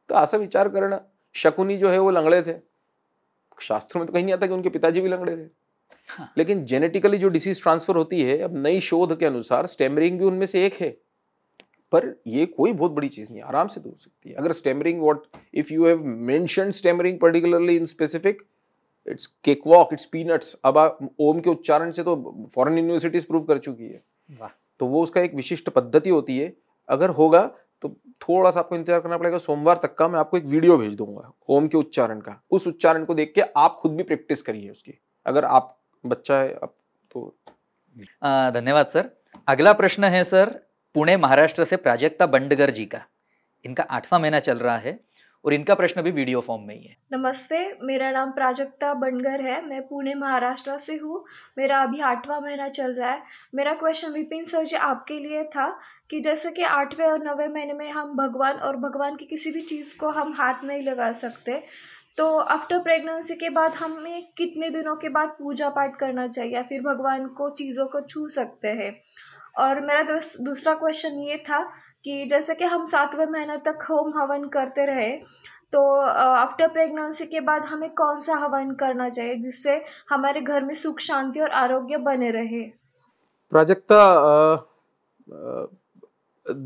Speaker 3: तो ऐसा विचार करना शकुनी जो है वो लंगड़े थे शास्त्रों में तो कहीं नहीं आता कि उनके पिताजी भी लंगड़े थे हाँ। लेकिन जेनेटिकली जो डिसीज ट्रांसफर होती है अब नई शोध के अनुसार स्टेमरिंग भी उनमें से एक है पर ये कोई बहुत बड़ी चीज़ नहीं आराम से दूर सकती है अगर stammering what if you have mention stammering particularly in specific it's cake walk it's peanuts अब आप ओम के उच्चारण से तो फॉरेन यूनिवर्सिटीज प्रूव कर चुकी है तो वो उसका एक विशिष्ट पद्धति होती है अगर होगा तो थोड़ा सा आपको इंतजार करना पड़ेगा सोमवार तक का मैं आपको एक वीडियो भेज दूंगा ओम के उच्चारण का उस उच्चारण को देख के आप खुद भी प्रैक्टिस करिए उसकी अगर आप बच्चा है आप तो
Speaker 1: धन्यवाद सर अगला प्रश्न है सर पुणे महाराष्ट्र से प्राजक्ता बंडगर जी का इनका आठवां महीना चल रहा है और इनका प्रश्न भी वीडियो फॉर्म में ही है
Speaker 6: नमस्ते मेरा नाम प्राजक्ता बनगर है मैं पुणे महाराष्ट्र से हूँ मेरा अभी आठवां महीना चल रहा है मेरा क्वेश्चन विपिन सर जी आपके लिए था कि जैसे कि आठवें और नवे महीने में हम भगवान और भगवान की किसी भी चीज़ को हम हाथ नहीं लगा सकते तो आफ्टर प्रेगनेंसी के बाद हमें कितने दिनों के बाद पूजा पाठ करना चाहिए या फिर भगवान को चीज़ों को छू सकते हैं और मेरा दूसरा क्वेश्चन ये था कि जैसे कि हम सातवें महीने तक होम हवन करते रहे तो आफ्टर uh, प्रेगनेंसी के बाद हमें कौन सा हवन करना चाहिए जिससे हमारे घर में सुख शांति और आरोग्य बने रहे
Speaker 3: प्राजक्ता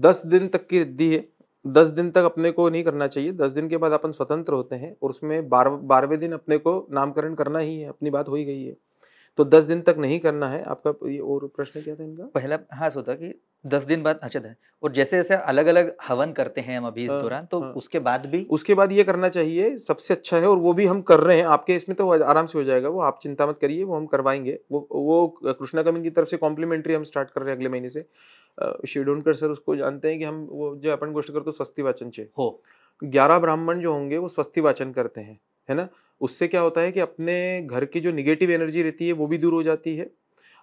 Speaker 3: दस दिन तक की रिद्धि है दस दिन तक अपने को नहीं करना चाहिए दस दिन के बाद अपन स्वतंत्र होते हैं और उसमें बार बारहवें दिन अपने को नामकरण करना ही है अपनी बात हो ही गई है तो दस दिन तक नहीं करना है आपका ये और प्रश्न क्या था इनका पहला
Speaker 1: हाँ सोता कि दस दिन बाद अच्छा और जैसे जैसे अलग अलग हवन करते हैं हम अभी इस हाँ, दौरान तो हाँ। उसके बाद भी
Speaker 3: उसके बाद ये करना चाहिए सबसे अच्छा है और वो भी हम कर रहे हैं आपके इसमें तो आराम से हो जाएगा वो आप चिंता मत करिए वो हम करवाएंगे वो वो कृष्णा कमिन की तरफ से कॉम्प्लीमेंट्री हम स्टार्ट कर रहे हैं अगले महीने से शिवडोनकर सर उसको जानते हैं कि हम वो जो अपन गोष्ट करते स्वस्ति वाचन से हो ग्यारह ब्राह्मण जो होंगे वो स्वस्ति वाचन करते हैं है ना उससे क्या होता है कि अपने घर की जो निगेटिव एनर्जी रहती है वो भी दूर हो जाती है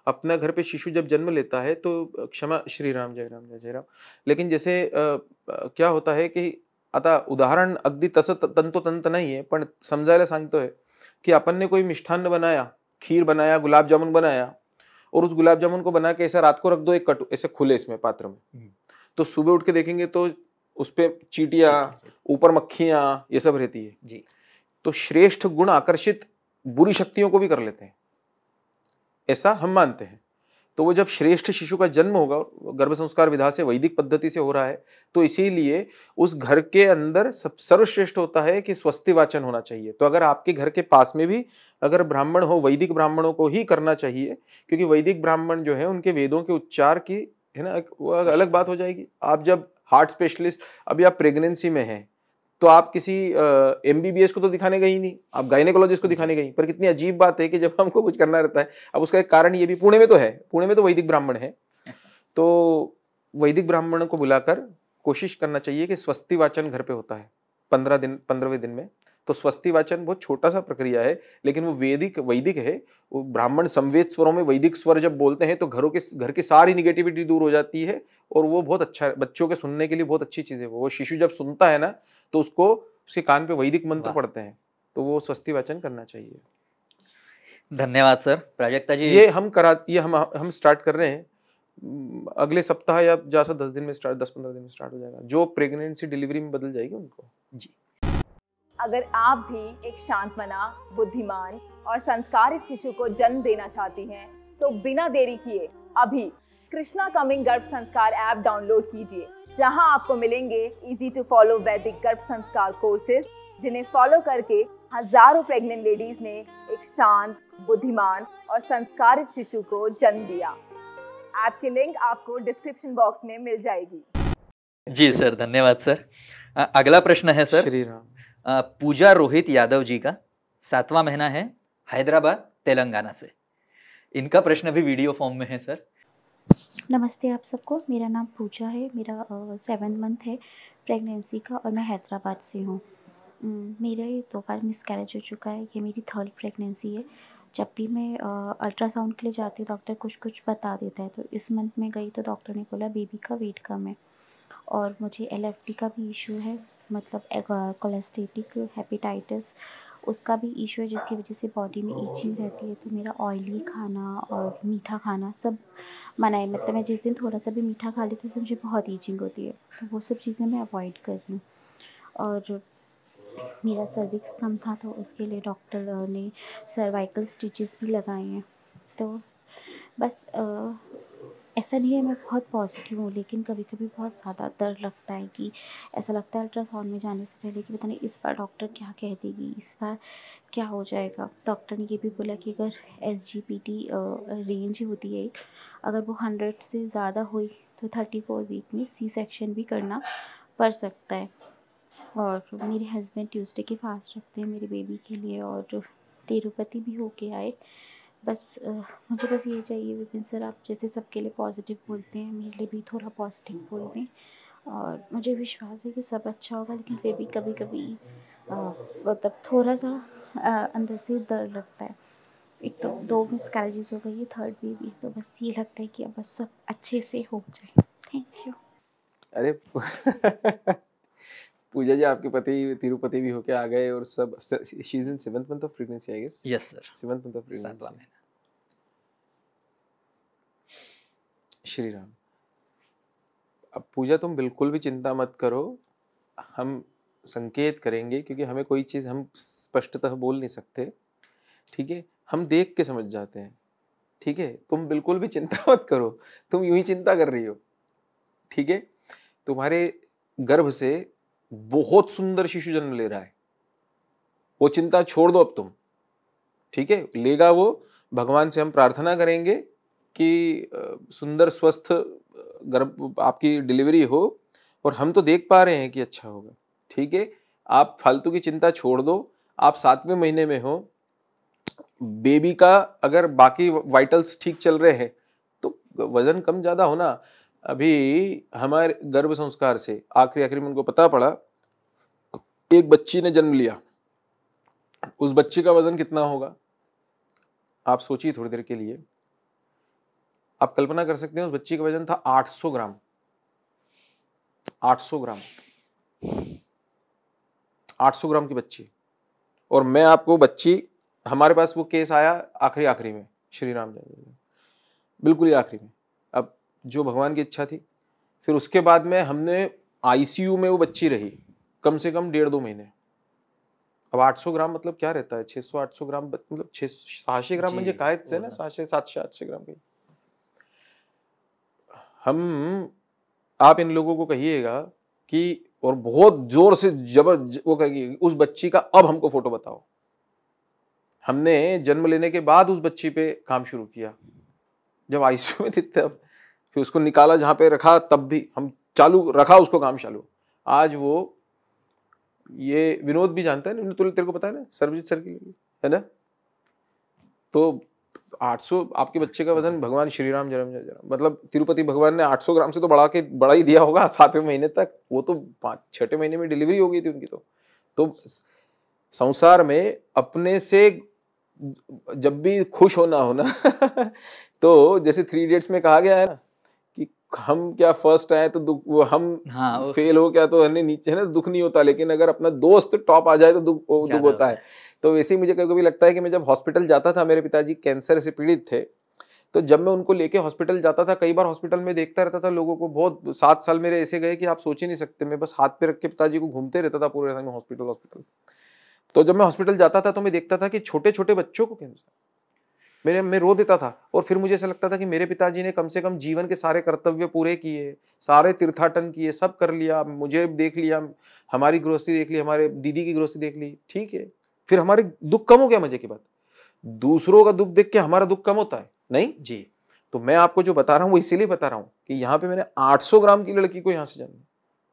Speaker 3: अपना घर पे शिशु जब जन्म लेता है तो क्षमा श्री राम जय राम जय जय राम लेकिन जैसे आ, क्या होता है कि आता उदाहरण अगदी तसं तंतोतंत नाही आहे पण समजायला है तो की अपन ने कोई मिष्ठान्न बनाया खीर बनाया गुलाब जामुन बनाया और उस गुलाब जामुन को बना के ऐसा रात को रख दो एक कटो ऐसे खुले इसमें पात्र में हम्म। तो सुबह उठ के देखेंगे तो उस पर चीटियाँ ऊपर मक्खियाँ ये सब रहती है जी तो श्रेष्ठ गुण आकर्षित बुरी शक्तियों को भी कर लेते हैं ऐसा हम मानते हैं तो वो जब श्रेष्ठ शिशु का जन्म होगा गर्भ संस्कार विधा से वैदिक पद्धति से हो रहा है तो इसीलिए उस घर के अंदर सब सर्वश्रेष्ठ होता है कि स्वस्ति वाचन होना चाहिए तो अगर आपके घर के पास में भी अगर ब्राह्मण हो वैदिक ब्राह्मणों को ही करना चाहिए क्योंकि वैदिक ब्राह्मण जो है उनके वेदों के उच्चार की है ना वो अलग बात हो जाएगी आप जब हार्ट स्पेशलिस्ट अभी आप प्रेगनेंसी में हैं तो आप किसी एम एस को तो दिखाने गई नहीं आप गायनेकोलॉजिस्ट को दिखाने गई पर कितनी अजीब बात है कि जब हमको कुछ करना रहता है अब उसका एक कारण ये भी पुणे में तो है पुणे में तो वैदिक ब्राह्मण है तो वैदिक ब्राह्मण को बुलाकर कोशिश करना चाहिए कि स्वस्ति वाचन घर पे होता है पंद्रह दिन पंद्रहवें दिन में तो स्वस्ति वाचन बहुत छोटा सा प्रक्रिया है लेकिन वो वैदिक वैदिक है वो ब्राह्मण संवेद स्वरों में वैदिक स्वर जब बोलते हैं तो घरों के घर की सारी निगेटिविटी दूर हो जाती है और वो बहुत अच्छा बच्चों के सुनने के लिए बहुत अच्छी चीज़ है वो शिशु जब सुनता है ना तो उसको उसके कान पे वैदिक मंत्र पढ़ते हैं तो वो स्वस्ति वाचन करना चाहिए धन्यवाद सर प्राजक्ता जी ये हम करा ये हम हम स्टार्ट कर रहे हैं अगले सप्ताह या जैसा दस दिन में स्टार्ट दस पंद्रह दिन में स्टार्ट हो जाएगा जो प्रेगनेंसी डिलीवरी में बदल जाएगी उनको जी
Speaker 6: अगर आप भी एक शांत मना बुद्धिमान और संस्कारित शिशु को जन्म देना चाहती हैं तो बिना देरी किए अभी कृष्णा कमिंग गर्भ संस्कार ऐप डाउनलोड कीजिए जहां आपको मिलेंगे इजी टू फॉलो वैदिक गर्भ संस्कार कोर्सेज जिन्हें फॉलो करके हजारों प्रेग्नेंट लेडीज ने एक शांत बुद्धिमान और संस्कारित शिशु को जन्म दिया ऐप की लिंक आपको डिस्क्रिप्शन बॉक्स में मिल जाएगी
Speaker 1: जी सर धन्यवाद सर अगला प्रश्न है सर श्री राम पूजा रोहित यादव जी का सातवां महीना है हैदराबाद तेलंगाना से इनका प्रश्न भी वीडियो फॉर्म में है सर
Speaker 2: नमस्ते आप सबको मेरा नाम पूजा है मेरा सेवन मंथ है प्रेगनेंसी का और मैं हैदराबाद से हूँ मेरा ये दो बार मिसकैरेज हो चुका है ये मेरी थर्ड प्रेगनेंसी है जब भी मैं अल्ट्रासाउंड के लिए जाती हूँ डॉक्टर कुछ कुछ बता देता है तो इस मंथ में गई तो डॉक्टर ने बोला बेबी का वेट कम है और मुझे एल का भी इशू है मतलब कोलेस्टेटिक हेपेटाइटिस उसका भी इशू है जिसकी वजह से बॉडी में ईचिंग रहती है तो मेरा ऑयली खाना और मीठा खाना सब मनाए मतलब मैं जिस दिन थोड़ा सा भी मीठा खा लेती हूँ उससे मुझे बहुत ईचिंग होती है तो वो सब चीज़ें मैं अवॉइड करती हूँ और मेरा सर्विक्स कम था तो उसके लिए डॉक्टर ने सर्वाइकल स्टिचेस भी लगाए हैं तो बस आ, ऐसा नहीं है मैं बहुत पॉजिटिव हूँ लेकिन कभी कभी बहुत ज़्यादा डर लगता है कि ऐसा लगता है अल्ट्रासाउंड में जाने से पहले कि पता नहीं इस बार डॉक्टर क्या कह देगी इस बार क्या हो जाएगा डॉक्टर ने ये भी बोला कि अगर S G P T range होती है एक अगर वो हंड्रेड से ज़्यादा हुई तो थर्टी फोर वीक में सी सेक्शन भी करना पड़ सकता है और मेरे हस्बैंड ट्यूसडे के फास्ट रखते हैं मेरे बेबी के लिए और तिरुपति भी होके आए बस मुझे बस ये चाहिए विपिन सर आप जैसे सबके लिए पॉजिटिव बोलते हैं मेरे लिए भी थोड़ा पॉजिटिव बोल दें और मुझे विश्वास है कि सब अच्छा होगा लेकिन फिर भी कभी कभी मतलब थोड़ा सा आ, अंदर से डर लगता है एक तो दो मिस कैलेजेस हो गई है थर्ड भी, भी तो बस ये लगता है कि अब बस सब अच्छे से हो जाए थैंक यू
Speaker 3: अरे पूजा जी आपके पति तिरुपति भी होके आ गए और सब she is in seventh month of pregnancy I guess yes sir seventh month of pregnancy Shri Ram अब पूजा तुम बिल्कुल भी चिंता मत करो हम संकेत करेंगे क्योंकि हमें कोई चीज़ हम स्पष्टतः बोल नहीं सकते ठीक है हम देख के समझ जाते हैं ठीक है तुम बिल्कुल भी चिंता मत करो तुम यूं ही चिंता कर रही हो ठीक है तुम्हारे गर्भ से बहुत सुंदर शिशु जन्म ले रहा है वो चिंता छोड़ दो अब तुम ठीक है लेगा वो भगवान से हम प्रार्थना करेंगे कि सुंदर स्वस्थ गर्भ आपकी डिलीवरी हो और हम तो देख पा रहे हैं कि अच्छा होगा ठीक है आप फालतू की चिंता छोड़ दो आप सातवें महीने में हो बेबी का अगर बाकी वाइटल्स ठीक चल रहे हैं तो वज़न कम ज़्यादा होना अभी हमारे गर्भ संस्कार से आखिरी आखिरी में उनको पता पड़ा एक बच्ची ने जन्म लिया उस बच्ची का वजन कितना होगा आप सोचिए थोड़ी देर के लिए आप कल्पना कर सकते हैं उस बच्ची का वजन था 800 ग्राम 800 ग्राम 800 ग्राम की बच्ची और मैं आपको बच्ची हमारे पास वो केस आया आखिरी आखिरी में श्री राम बिल्कुल ही आखिरी में जो भगवान की इच्छा थी फिर उसके बाद में हमने आईसीयू में वो बच्ची रही कम से कम डेढ़ दो महीने अब 800 ग्राम मतलब क्या रहता है 600 800 ग्राम मतलब छह ग्राम मुझे काय आहे ना सहाशे सातशे ग्राम के हम आप इन लोगों को कहिएगा कि और बहुत जोर से जबर वो कहेगी उस बच्ची का अब हमको फोटो बताओ हमने जन्म लेने के बाद उस बच्ची पे काम शुरू किया जब आईसीयू में थे तब फिर उसको निकाला जहाँ पे रखा तब भी हम चालू रखा उसको काम चालू आज वो ये विनोद भी जानता है ना तेरे को पता है ना सर्वजीत सर के लिए है ना तो 800 आपके बच्चे का वजन भगवान श्री राम जन्म जन्म मतलब तिरुपति भगवान ने 800 ग्राम से तो बढ़ा के बड़ा ही दिया होगा सातवें महीने तक वो तो पाँच छठे महीने में डिलीवरी हो गई थी उनकी तो तो संसार में अपने से जब भी खुश होना होना तो जैसे थ्री इडियट्स में कहा गया है ना हम क्या फर्स्ट आए तो दुख हम हाँ, फेल हो क्या तो हमें नीचे है ना दुख नहीं होता लेकिन अगर अपना दोस्त टॉप आ जाए तो दुख दुख होता है तो वैसे ही मुझे कभी कभी लगता है कि मैं जब हॉस्पिटल जाता था मेरे पिताजी कैंसर से पीड़ित थे तो जब मैं उनको लेके हॉस्पिटल जाता था कई बार हॉस्पिटल में देखता रहता था लोगों को बहुत सात साल मेरे ऐसे गए कि आप सोच ही नहीं सकते मैं बस हाथ पे रख के पिताजी को घूमते रहता था पूरे टाइम हॉस्पिटल हॉस्पिटल तो जब मैं हॉस्पिटल जाता था तो मैं देखता था कि छोटे छोटे बच्चों को कैंसर मेरे मैं रो देता था और फिर मुझे ऐसा लगता था कि मेरे पिताजी ने कम से कम जीवन के सारे कर्तव्य पूरे किए सारे तीर्थाटन किए सब कर लिया मुझे देख लिया हमारी गृहस्थी देख ली हमारे दीदी की गृहस्थी देख ली ठीक है फिर हमारे दुख कम हो गया मजे की बात दूसरों का दुख देख के हमारा दुख कम होता है नहीं जी तो मैं आपको जो बता रहा हूँ वो इसीलिए बता रहा हूँ कि यहाँ पे मैंने 800 ग्राम की लड़की को यहाँ से जन्म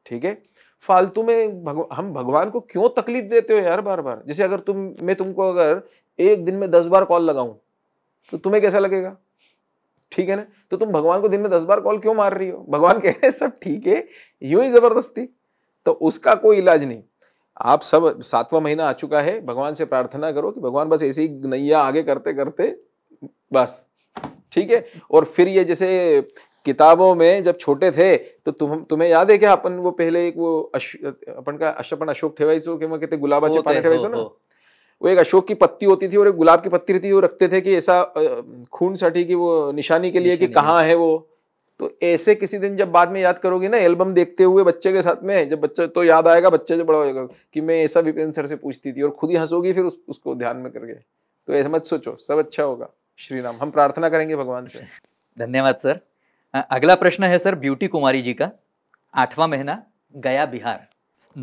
Speaker 3: ठीक है फालतू में भग, हम भगवान को क्यों तकलीफ देते हो यार बार बार जैसे अगर तुम मैं तुमको अगर एक दिन में दस बार कॉल लगाऊं तो तुम्हें कैसा लगेगा ठीक है ना तो तुम भगवान को दिन में दस बार कॉल क्यों मार रही हो भगवान कह रहे हैं सब ठीक है यूं ही जबरदस्ती तो उसका कोई इलाज नहीं आप सब सातवां महीना आ चुका है भगवान से प्रार्थना करो कि भगवान बस ऐसे ही नैया आगे करते करते बस ठीक है और फिर ये जैसे किताबों में जब छोटे थे तो तुम तुम्हें याद है क्या अपन वो पहले एक वो अश, अपन का अशपन अशोक ठेवाई कि के कहते गुलाबा चपाने ठेवाई तो ना वो एक अशोक की पत्ती होती थी और एक गुलाब की पत्ती रहती थी वो रखते थे कि ऐसा खून सटी की वो निशानी के लिए कि कहाँ है वो तो ऐसे किसी दिन जब बाद में याद करोगे ना एल्बम देखते हुए बच्चे के साथ में जब बच्चा तो याद आएगा बच्चा जब बड़ा होगा कि मैं ऐसा विपिन सर से पूछती थी और खुद ही हंसोगी फिर उस, उसको ध्यान में करके तो ऐसा मत सोचो सब अच्छा होगा श्री राम हम प्रार्थना करेंगे भगवान से
Speaker 1: धन्यवाद सर अगला प्रश्न है सर ब्यूटी कुमारी जी का आठवां महीना गया बिहार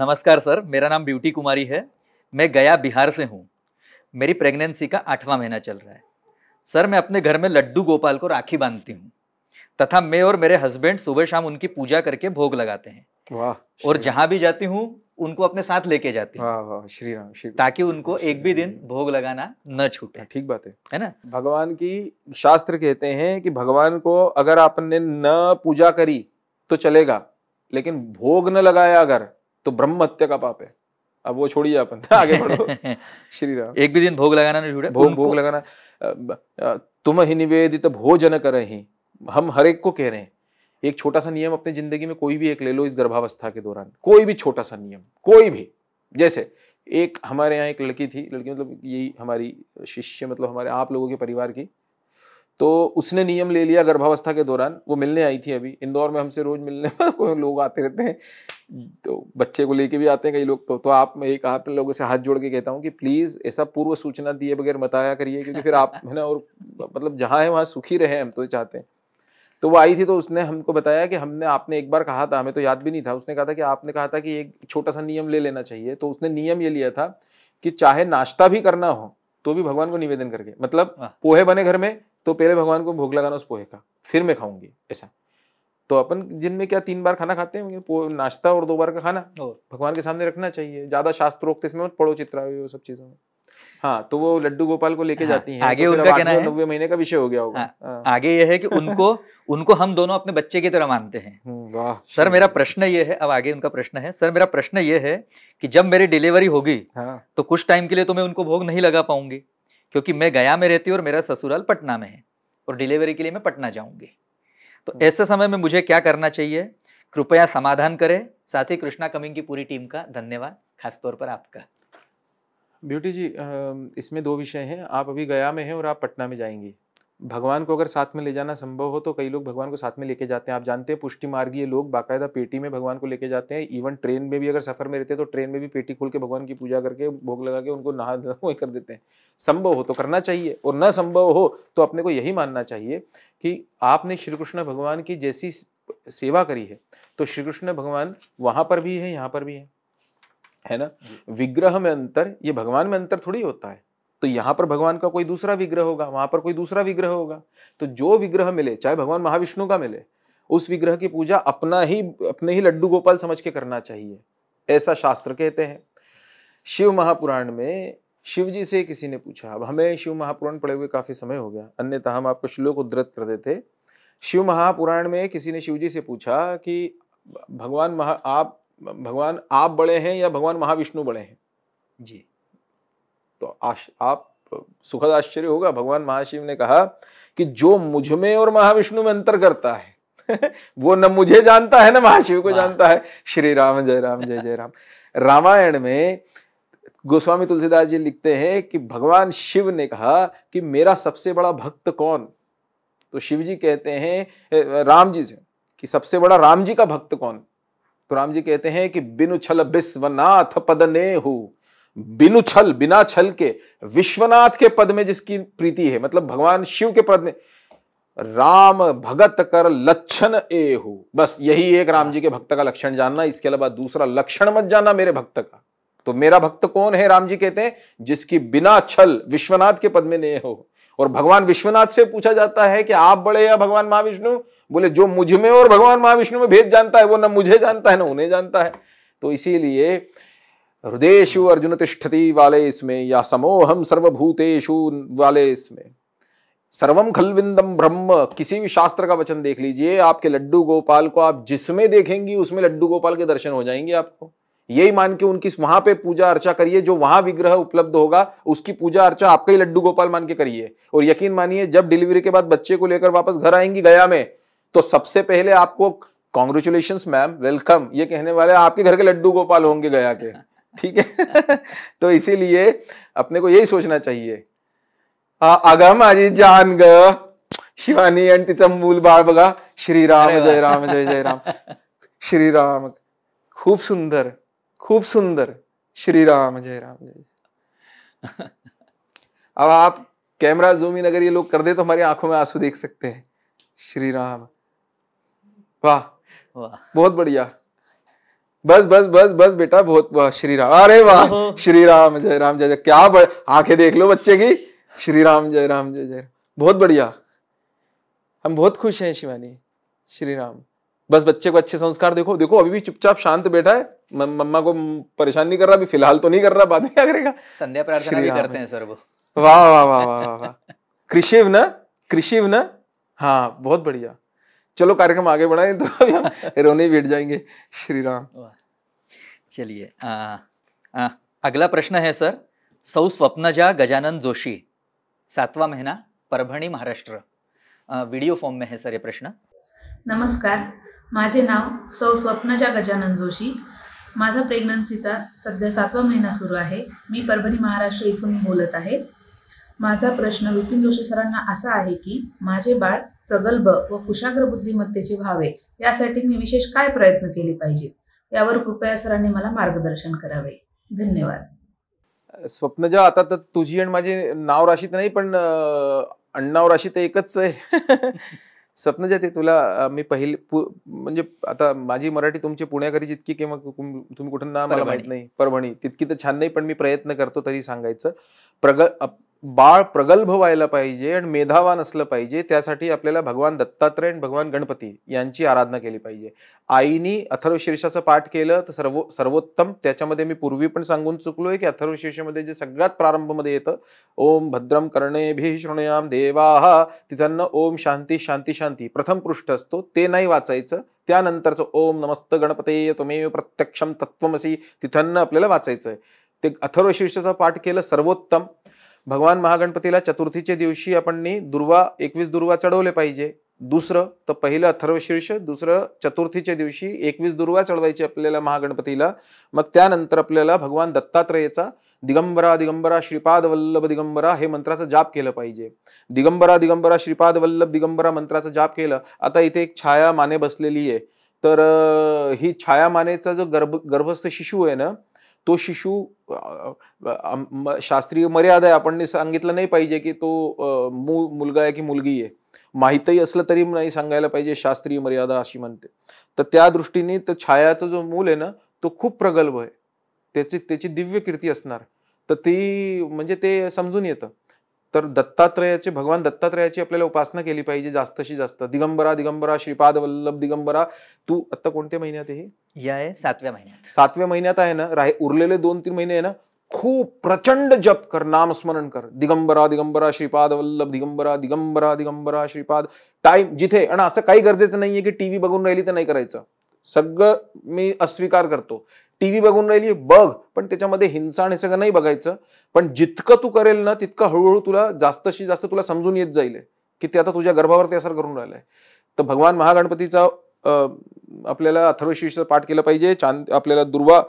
Speaker 1: नमस्कार सर मेरा नाम ब्यूटी कुमारी है मैं गया बिहार से हूँ मेरी प्रेगनेंसी का आठवां महीना चल रहा है सर मैं अपने घर में लड्डू गोपाल को राखी बांधती हूँ तथा मैं और मेरे हस्बैंड सुबह शाम उनकी पूजा करके भोग लगाते
Speaker 3: हैं
Speaker 1: और जहाँ भी जाती हूँ उनको अपने साथ लेके जाती हूँ श्री राम श्री ताकि उनको एक भी दिन भोग लगाना न छूटे ठीक बात है
Speaker 3: है ना भगवान की शास्त्र कहते हैं कि भगवान को अगर आपने न पूजा करी तो चलेगा लेकिन भोग न लगाया अगर तो ब्रह्म हत्या का पाप है अब वो छोड़िए अपन आगे बढ़ो श्री राम एक भी दिन भोग लगाना नहीं छूटा भोग भोग लगाना तुम ही निवेदित भोजन कर ही हम हर एक को कह रहे हैं एक छोटा सा नियम अपनी जिंदगी में कोई भी एक ले लो इस गर्भावस्था के दौरान कोई भी छोटा सा नियम कोई भी जैसे एक हमारे यहाँ एक लड़की थी लड़की मतलब यही हमारी शिष्य मतलब हमारे आप लोगों के परिवार की तो उसने नियम ले लिया गर्भावस्था के दौरान वो मिलने आई थी अभी इंदौर में हमसे रोज मिलने लोग आते रहते हैं तो बच्चे को लेके भी आते हैं कई लोग तो तो आप मैं एक आप लोगों से हाथ जोड़ के कहता हूँ कि प्लीज़ ऐसा पूर्व सूचना दिए बगैर बताया करिए क्योंकि फिर आप है ना और मतलब जहाँ है वहाँ सुखी रहे हम तो चाहते हैं तो वो आई थी तो उसने हमको बताया कि हमने आपने एक बार कहा था हमें तो याद भी नहीं था उसने कहा था कि आपने कहा था कि एक छोटा सा नियम ले लेना चाहिए तो उसने नियम ये लिया था कि चाहे नाश्ता भी करना हो तो भी भगवान को निवेदन करके मतलब पोहे बने घर में तो पहले भगवान को भोग लगाना उस पोहे का फिर मैं खाऊंगी ऐसा तो अपन जिनमें में क्या तीन बार खाना खाते हैं नाश्ता और दो बार का खाना भगवान के सामने रखना चाहिए ज्यादा शास्त्रोक्त इसमें मत पढ़ो सब चीजों में हाँ तो वो लड्डू गोपाल को लेके हाँ, जाती हैं आगे तो उनका कहना है नब्बे महीने का विषय हो गया होगा हाँ, हाँ।
Speaker 1: आगे ये है कि उनको उनको हम दोनों अपने बच्चे की तरह मानते हैं हम्म, वाह सर मेरा प्रश्न ये है अब आगे उनका प्रश्न है सर मेरा प्रश्न ये है कि जब मेरी डिलीवरी होगी हाँ। तो कुछ टाइम के लिए तो मैं उनको भोग नहीं लगा पाऊंगी क्योंकि मैं गया में रहती हूँ और मेरा ससुराल पटना में है और डिलीवरी के लिए मैं पटना जाऊंगी तो ऐसे समय में मुझे क्या करना चाहिए कृपया समाधान करें साथ ही कृष्णा कमिंग की पूरी टीम का धन्यवाद खासतौर पर आपका
Speaker 3: ब्यूटी जी इसमें दो विषय हैं आप अभी गया में हैं और आप पटना में जाएंगी भगवान को अगर साथ में ले जाना संभव हो तो कई लोग भगवान को साथ में लेके जाते हैं आप जानते हैं पुष्टि मार्गीय लोग बाकायदा पेटी में भगवान को लेके जाते हैं इवन ट्रेन में भी अगर सफर में रहते हैं तो ट्रेन में भी पेटी खोल के भगवान की पूजा करके भोग लगा के उनको नहा कर देते हैं संभव हो तो करना चाहिए और न संभव हो तो अपने को यही मानना चाहिए कि आपने श्री कृष्ण भगवान की जैसी सेवा करी है तो श्री कृष्ण भगवान वहाँ पर भी है यहाँ पर भी है है ना विग्रह में अंतर ये भगवान में अंतर थोड़ी होता है तो यहाँ पर भगवान का कोई दूसरा विग्रह होगा वहां पर कोई दूसरा विग्रह होगा तो जो विग्रह मिले चाहे भगवान महाविष्णु का मिले उस विग्रह की पूजा अपना ही अपने ही लड्डू गोपाल समझ के करना चाहिए ऐसा शास्त्र कहते हैं शिव महापुराण में शिव जी से किसी ने पूछा अब हमें शिव महापुराण पढ़े हुए काफ़ी समय हो गया अन्यथा हम आपको श्लोक उद्धृत कर देते शिव महापुराण में किसी ने शिव जी से पूछा कि भगवान महा आप भगवान आप बड़े हैं या भगवान महाविष्णु बड़े हैं जी तो आश, आप सुखद आश्चर्य होगा भगवान महाशिव ने कहा कि जो मुझ में और महाविष्णु में अंतर करता है वो न मुझे जानता है न महाशिव को जानता है श्री राम जय राम जय जय राम रामायण में गोस्वामी तुलसीदास जी लिखते हैं कि भगवान शिव ने कहा कि मेरा सबसे बड़ा भक्त कौन तो शिव जी कहते हैं राम जी से कि सबसे बड़ा राम जी का भक्त कौन तो राम जी कहते हैं कि बिनु छल बिस्वनाथ पदने हूँ बिनु छल बिना छल के विश्वनाथ के पद में जिसकी प्रीति है मतलब भगवान शिव के पद में राम भगत कर लक्षण हो बस यही एक राम जी के भक्त का लक्षण जानना इसके अलावा दूसरा लक्षण मत जानना मेरे भक्त का तो मेरा भक्त कौन है राम जी कहते हैं जिसकी बिना छल विश्वनाथ के पद में नहीं हो और भगवान विश्वनाथ से पूछा जाता है कि आप बड़े या भगवान महाविष्णु बोले जो मुझ में और भगवान महाविष्णु में भेद जानता है वो ना मुझे जानता है ना उन्हें जानता है तो इसीलिए हृदयशु अर्जुन तिष्ठति वाले इसमें या समोहम सर्वभूतेशु वाले इसमें सर्वम खलविंदम ब्रह्म किसी भी शास्त्र का वचन देख लीजिए आपके लड्डू गोपाल को आप जिसमें देखेंगी उसमें लड्डू गोपाल के दर्शन हो जाएंगे आपको यही मान के उनकी वहां पे पूजा अर्चा करिए जो वहां विग्रह उपलब्ध होगा उसकी पूजा अर्चा आपका ही लड्डू गोपाल मान के करिए और यकीन मानिए जब डिलीवरी के बाद बच्चे को लेकर वापस घर आएंगी गया में तो सबसे पहले आपको कॉन्ग्रेचुलेशन मैम वेलकम ये कहने वाले आपके घर के लड्डू गोपाल होंगे गया के ठीक है तो इसीलिए अपने को यही सोचना चाहिए अगं माझी जान ग शिवानी एंड तिचं मूल बगा श्री राम जय राम जय जय राम राम खूब सुंदर खूब सुंदर राम जय राम जय अब आप कैमरा जूम इन अगर ये लोग कर दे तो हमारी आंखों में आंसू देख सकते हैं श्री राम वाह वाह बहुत बढ़िया बस बस बस बस बेटा बहुत श्री राम अरे वाह श्री राम जय राम जय जय क्या आंखें देख लो बच्चे की श्री राम जय राम जय जय बहुत बढ़िया हम बहुत खुश हैं शिवानी श्री राम बस बच्चे को अच्छे संस्कार देखो देखो अभी भी चुपचाप शांत बैठा है मम्मा को परेशान नहीं कर रहा अभी फिलहाल तो नहीं कर रहा बाद में क्या करेगा संध्या प्रार्थना भी करते हैं सर वो वाह वाह वाह वाह वाह कृषिव न कृषिव न हाँ बहुत बढ़िया चलो कार्यक्रम आगे बढ़ाए तो हम रोने बैठ जाएंगे श्री राम चलिए
Speaker 1: अगला प्रश्न है सर सौ स्वप्नजा गजानन जोशी सातवा महीना परभणी महाराष्ट्र व्हिडिओ फॉर्म में है सर ये प्रश्न
Speaker 5: नमस्कार माझे नाव सौ स्वप्नजा गजानन जोशी माझा प्रेग्नन्सीचा सध्या सातवा महिना सुरू आहे मी परभणी महाराष्ट्र इथून बोलत आहे माझा प्रश्न विपिन जोशी सरांना असा आहे की माझे बाळ प्रगल्भ व कुशाग्र बुद्धिमत्तेची व्हावे यासाठी मी विशेष काय प्रयत्न केले पाहिजेत यावर कृपया सरांनी मला मार्गदर्शन करावे धन्यवाद
Speaker 3: स्वप्नजा आता तर तुझी आणि माझी नाव राशीत नाही पण अण्णाव राशी तर एकच आहे स्वप्नजा ते तुला मी पहिले म्हणजे आता माझी मराठी तुमची पुण्याकरी जितकी किंवा तुम्ही कुठं ना मला माहित नाही परभणी तितकी तर छान नाही पण मी प्रयत्न करतो तरी सांगायचं प्रग बाळ प्रगल्भ व्हायला पाहिजे आणि मेधावान असलं पाहिजे त्यासाठी आपल्याला भगवान दत्तात्रय आणि भगवान गणपती यांची आराधना केली पाहिजे आईनी अथर्वशीर्षाचं पाठ केलं तर सर्व सर्वोत्तम त्याच्यामध्ये मी पूर्वी पण सांगून चुकलो आहे की अथर्वशीर्षामध्ये जे सगळ्यात प्रारंभमध्ये येतं ओम भद्रम कर्णे शृणयाम देवा तिथं ओम शांती शांती शांती प्रथम पृष्ठ असतो ते नाही वाचायचं त्यानंतरचं ओम नमस्त गणपते तुम्ही प्रत्यक्षम तत्वमसी तिथं आपल्याला वाचायचं आहे ते अथर्वशीर्षाचा पाठ केलं सर्वोत्तम भगवान महागणपतीला चतुर्थीच्या दिवशी आपण दुर्वा एकवीस दुर्वा चढवले पाहिजे दुसरं तर पहिलं अथर्वशीर्ष दुसरं चतुर्थीच्या दिवशी एकवीस दुर्वा चढवायची आपल्याला महागणपतीला मग त्यानंतर आपल्याला भगवान दत्तात्रयेचा दिगंबरा दिगंबरा श्रीपाद वल्लभ दिगंबरा हे मंत्राचा जाप केलं पाहिजे दिगंबरा दिगंबरा श्रीपाद वल्लभ दिगंबरा मंत्राचा जाप केलं आता इथे एक छाया माने बसलेली आहे तर ही छाया मानेचा जो गर्भ गर्भस्थ शिशू आहे ना तो शिशू शास्त्रीय मर्यादा आहे आपण सांगितलं नाही पाहिजे की तो मू मुलगा आहे की मुलगी आहे माहीतही असलं तरी नाही सांगायला पाहिजे शास्त्रीय मर्यादा अशी म्हणते तर त्या दृष्टीने तर छायाचा जो मूल आहे ना तो खूप प्रगल्भ आहे त्याची त्याची दिव्य कीर्ती असणार तर ती म्हणजे ते समजून येतं तर दत्तात्रयाचे भगवान दत्तात्रयाची आपल्याला उपासना केली पाहिजे जास्तशी जास्त दिगंबरा दिगंबरा श्रीपाद वल्लभ दिगंबरा तू आता कोणत्या महिन्यात हे या आहे सातव्या महिन्यात सातव्या महिन्यात आहे ना राहे उरलेले दोन तीन महिने आहे ना खूप प्रचंड जप कर नामस्मरण कर दिगंबरा दिगंबरा श्रीपाद वल्लभ दिगंबरा दिगंबरा दिगंबरा श्रीपाद टाइम जिथे आणि असं काही गरजेचं नाहीये की टीव्ही बघून राहिली तर नाही करायचं सगळं मी अस्वीकार करतो टी व्ही बघून राहिली बघ पण त्याच्यामध्ये हिंसा आणि सगळं नाही बघायचं पण जितकं तू करेल ना तितकं हळूहळू तुला जास्तशी जास्त तुला समजून येत जाईल की ते आता तुझ्या गर्भावरती असर करून राहिलंय तर भगवान महागणपतीचा आपल्याला अथर्वशीर्ष पाठ केलं पाहिजे चांद आपल्याला दुर्वा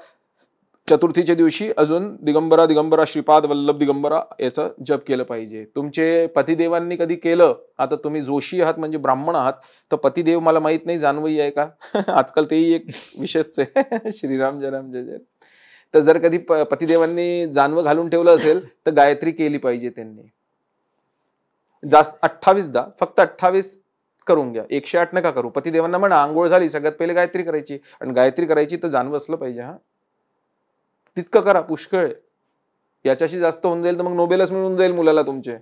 Speaker 3: चतुर्थीच्या दिवशी अजून दिगंबरा दिगंबरा श्रीपाद वल्लभ दिगंबरा याचं जप केलं पाहिजे तुमचे पतिदेवांनी कधी केलं आता तुम्ही जोशी आहात म्हणजे ब्राह्मण आहात तर पतिदेव मला माहीत नाही जानवई आहे का आजकाल तेही एक विषयच आहे श्रीराम जय राम जय जय तर जर कधी प पतिदेवांनी जानवं घालून ठेवलं असेल तर गायत्री केली पाहिजे त्यांनी जास्त अठ्ठावीस दा फक्त अठ्ठावीस करून घ्या एकशे आठ नका करू पतिदेवांना म्हणा आंघोळ झाली सगळ्यात पहिले गायत्री करायची आणि गायत्री करायची तर जानवं असलं पाहिजे हा तितक करा पुष्कळ याच्याशी जास्त होऊन जाईल तर मग नोबेलच मिळून जाईल मुलाला तुमचे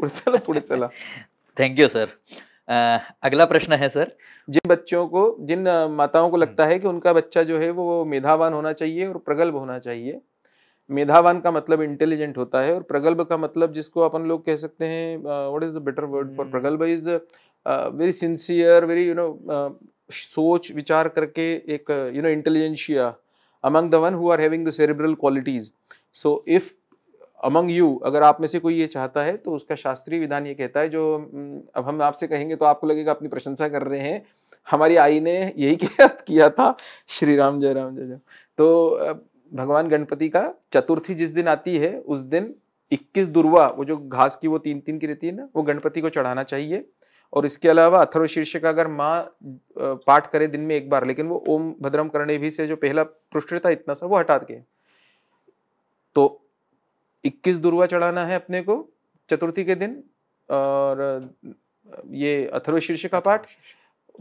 Speaker 3: पुढे चला पुढे चला थैंक सर आ, अगला प्रश्न है सर जिन बच्चों को जिन माताओं को लगता है कि उनका बच्चा जो है वो मेधावान होना चाहिए और प्रगल्भ होना चाहिए मेधावान का मतलब इंटेलिजेंट होता है और प्रगल्भ का मतलब जिसको अपन लोग कह सकते हैं what is the better word for प्रगल्भ is very sincere very you know सोच विचार करके एक you know intelligentsia among the one who are having the cerebral qualities so if among you अगर आप में से कोई ये चाहता है तो उसका शास्त्रीय विधान ये कहता है जो अब हम आपसे कहेंगे तो आपको लगेगा अपनी प्रशंसा कर रहे हैं हमारी आई ने यही किया था श्री राम जय राम जय राम तो भगवान गणपति का चतुर्थी जिस दिन आती है उस दिन 21 दुर्वा वो जो घास की वो तीन तीन की रहती है ना वो गणपति को चढ़ाना चाहिए और इसके अलावा अथर्व शीर्ष का अगर माँ पाठ करे दिन में एक बार लेकिन वो ओम भद्रम करने भी से जो पहला पृष्ठ था इतना सा वो हटा के तो 21 दुर्वा चढ़ाना है अपने को चतुर्थी के दिन और ये अथर्व शीर्ष का पाठ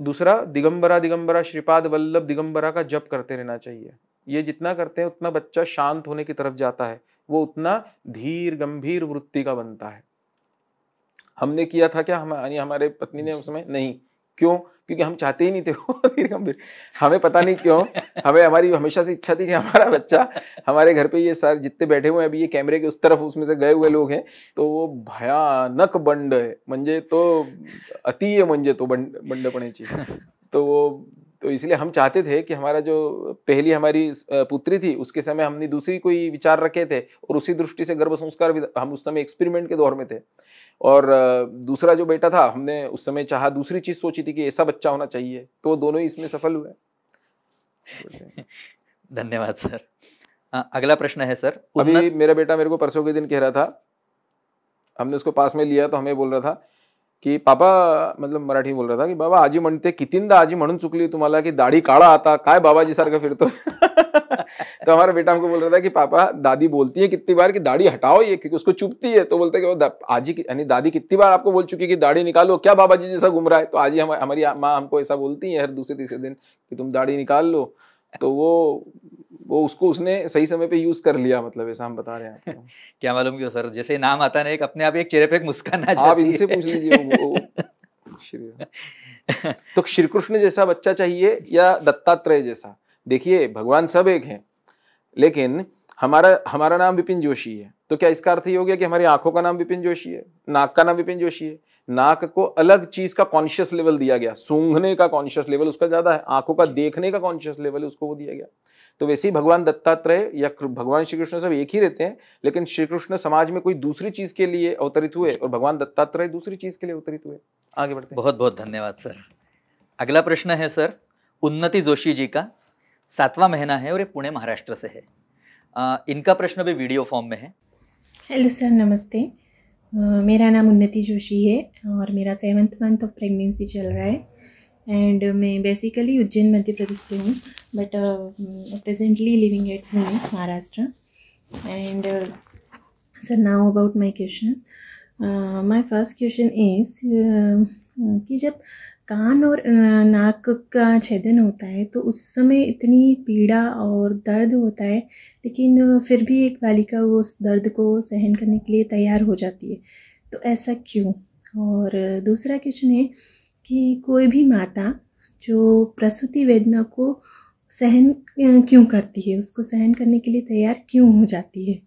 Speaker 3: दूसरा दिगंबरा दिगंबरा श्रीपाद वल्लभ दिगंबरा का जप करते रहना चाहिए ये जितना करते हैं उतना बच्चा शांत होने की तरफ जाता है वो उतना धीर गंभीर वृत्ति का बनता है हमने किया था क्या हम यानी हमारे पत्नी ने उस समय नहीं क्यों क्योंकि हम चाहते ही नहीं थे हमें पता नहीं क्यों हमें हमारी हमेशा से इच्छा थी कि हमारा बच्चा हमारे घर पे ये सारे जितने बैठे हुए हैं अभी ये कैमरे के उस तरफ उसमें से गए हुए लोग हैं तो वो भयानक बंड है मंजे तो है मंजे तो बंड पड़े चाहिए तो वो तो इसलिए हम चाहते थे कि हमारा जो पहली हमारी पुत्री थी उसके समय हमने दूसरी कोई विचार रखे थे और उसी दृष्टि से गर्भ संस्कार हम उस समय एक्सपेरिमेंट के दौर में थे और दूसरा जो बेटा था हमने उस समय चाहा दूसरी चीज़ सोची थी कि ऐसा बच्चा होना चाहिए तो वो दोनों ही इसमें सफल
Speaker 1: हुए धन्यवाद सर अगला प्रश्न है सर अभी
Speaker 3: मेरा बेटा मेरे को परसों के दिन कह रहा था हमने उसको पास में लिया तो हमें बोल रहा था की पापा मतलब मराठी बोल रहा था कि बाबा आजी म्हणते कितींदा आजी म्हणून चुकली तुम्हाला की दाढी काळा आता काय बाबाजी सारखं फिरतो तो हमारा बेटा हमको बोल रहा था कि पापा दादी बोलती है कितनी बार कि दाढ़ी हटाओ ये क्योंकि उसको चुपती है तो बोलते कि आजी यानी दादी कितनी बार आपको बोल चुकी है कि दाढ़ी निकालो क्या बाबा जी जैसा घूम रहा है तो आजी हमारी माँ हमको ऐसा बोलती है हर दूसरे तीसरे दिन कि तुम दाढ़ी निकाल लो तो वो वो उसको उसने सही समय पे यूज कर लिया मतलब ऐसा हम बता रहे हैं
Speaker 1: क्या मालूम क्यों सर जैसे नाम आता ना एक अपने आप एक चेहरे पे एक मुस्कान आ आप इनसे पूछ लीजिए वो
Speaker 3: तो श्री कृष्ण जैसा बच्चा चाहिए या दत्तात्रेय जैसा देखिए भगवान सब एक हैं लेकिन हमारा हमारा नाम विपिन जोशी है तो क्या इसका अर्थ ये हो गया कि हमारी आंखों का नाम विपिन जोशी है नाक का नाम विपिन जोशी है नाक को अलग चीज का कॉन्शियस लेवल दिया गया सूंघने का कॉन्शियस लेवल उसका ज्यादा है आंखों का देखने का कॉन्शियस लेवल उसको वो दिया गया तो वैसे ही भगवान दत्तात्रेय या भगवान श्री कृष्ण सब एक ही रहते हैं लेकिन श्री कृष्ण समाज में कोई दूसरी चीज के लिए अवतरित हुए और भगवान दत्तात्रेय दूसरी चीज के लिए अवतरित हुए आगे बढ़ते बहुत बहुत धन्यवाद सर
Speaker 1: अगला प्रश्न है सर उन्नति जोशी जी का सातवां महीना है और ये पुणे महाराष्ट्र से है आ, इनका प्रश्न भी वीडियो फॉर्म में है
Speaker 7: हेलो सर नमस्ते मेरा नाम उन्नति जोशी है और मेरा सेवन्थ मंथ ऑफ प्रेगनेंसी चल रहा है एंड uh, मैं बेसिकली उज्जैन मध्य प्रदेश से हूँ but presently living at Pune Maharashtra and sir now about my question my first question is कि जब कान और नाक का छेदन होता है तो उस समय इतनी पीड़ा और दर्द होता है लेकिन फिर भी एक बालिका वो उस दर्द को सहन करने के लिए तैयार हो जाती है तो ऐसा क्यों और दूसरा क्वेश्चन है कि कोई भी माता जो प्रसूति वेदना को सहन क्यों करती है उसको सहन करने के लिए तैयार क्यों हो जाती है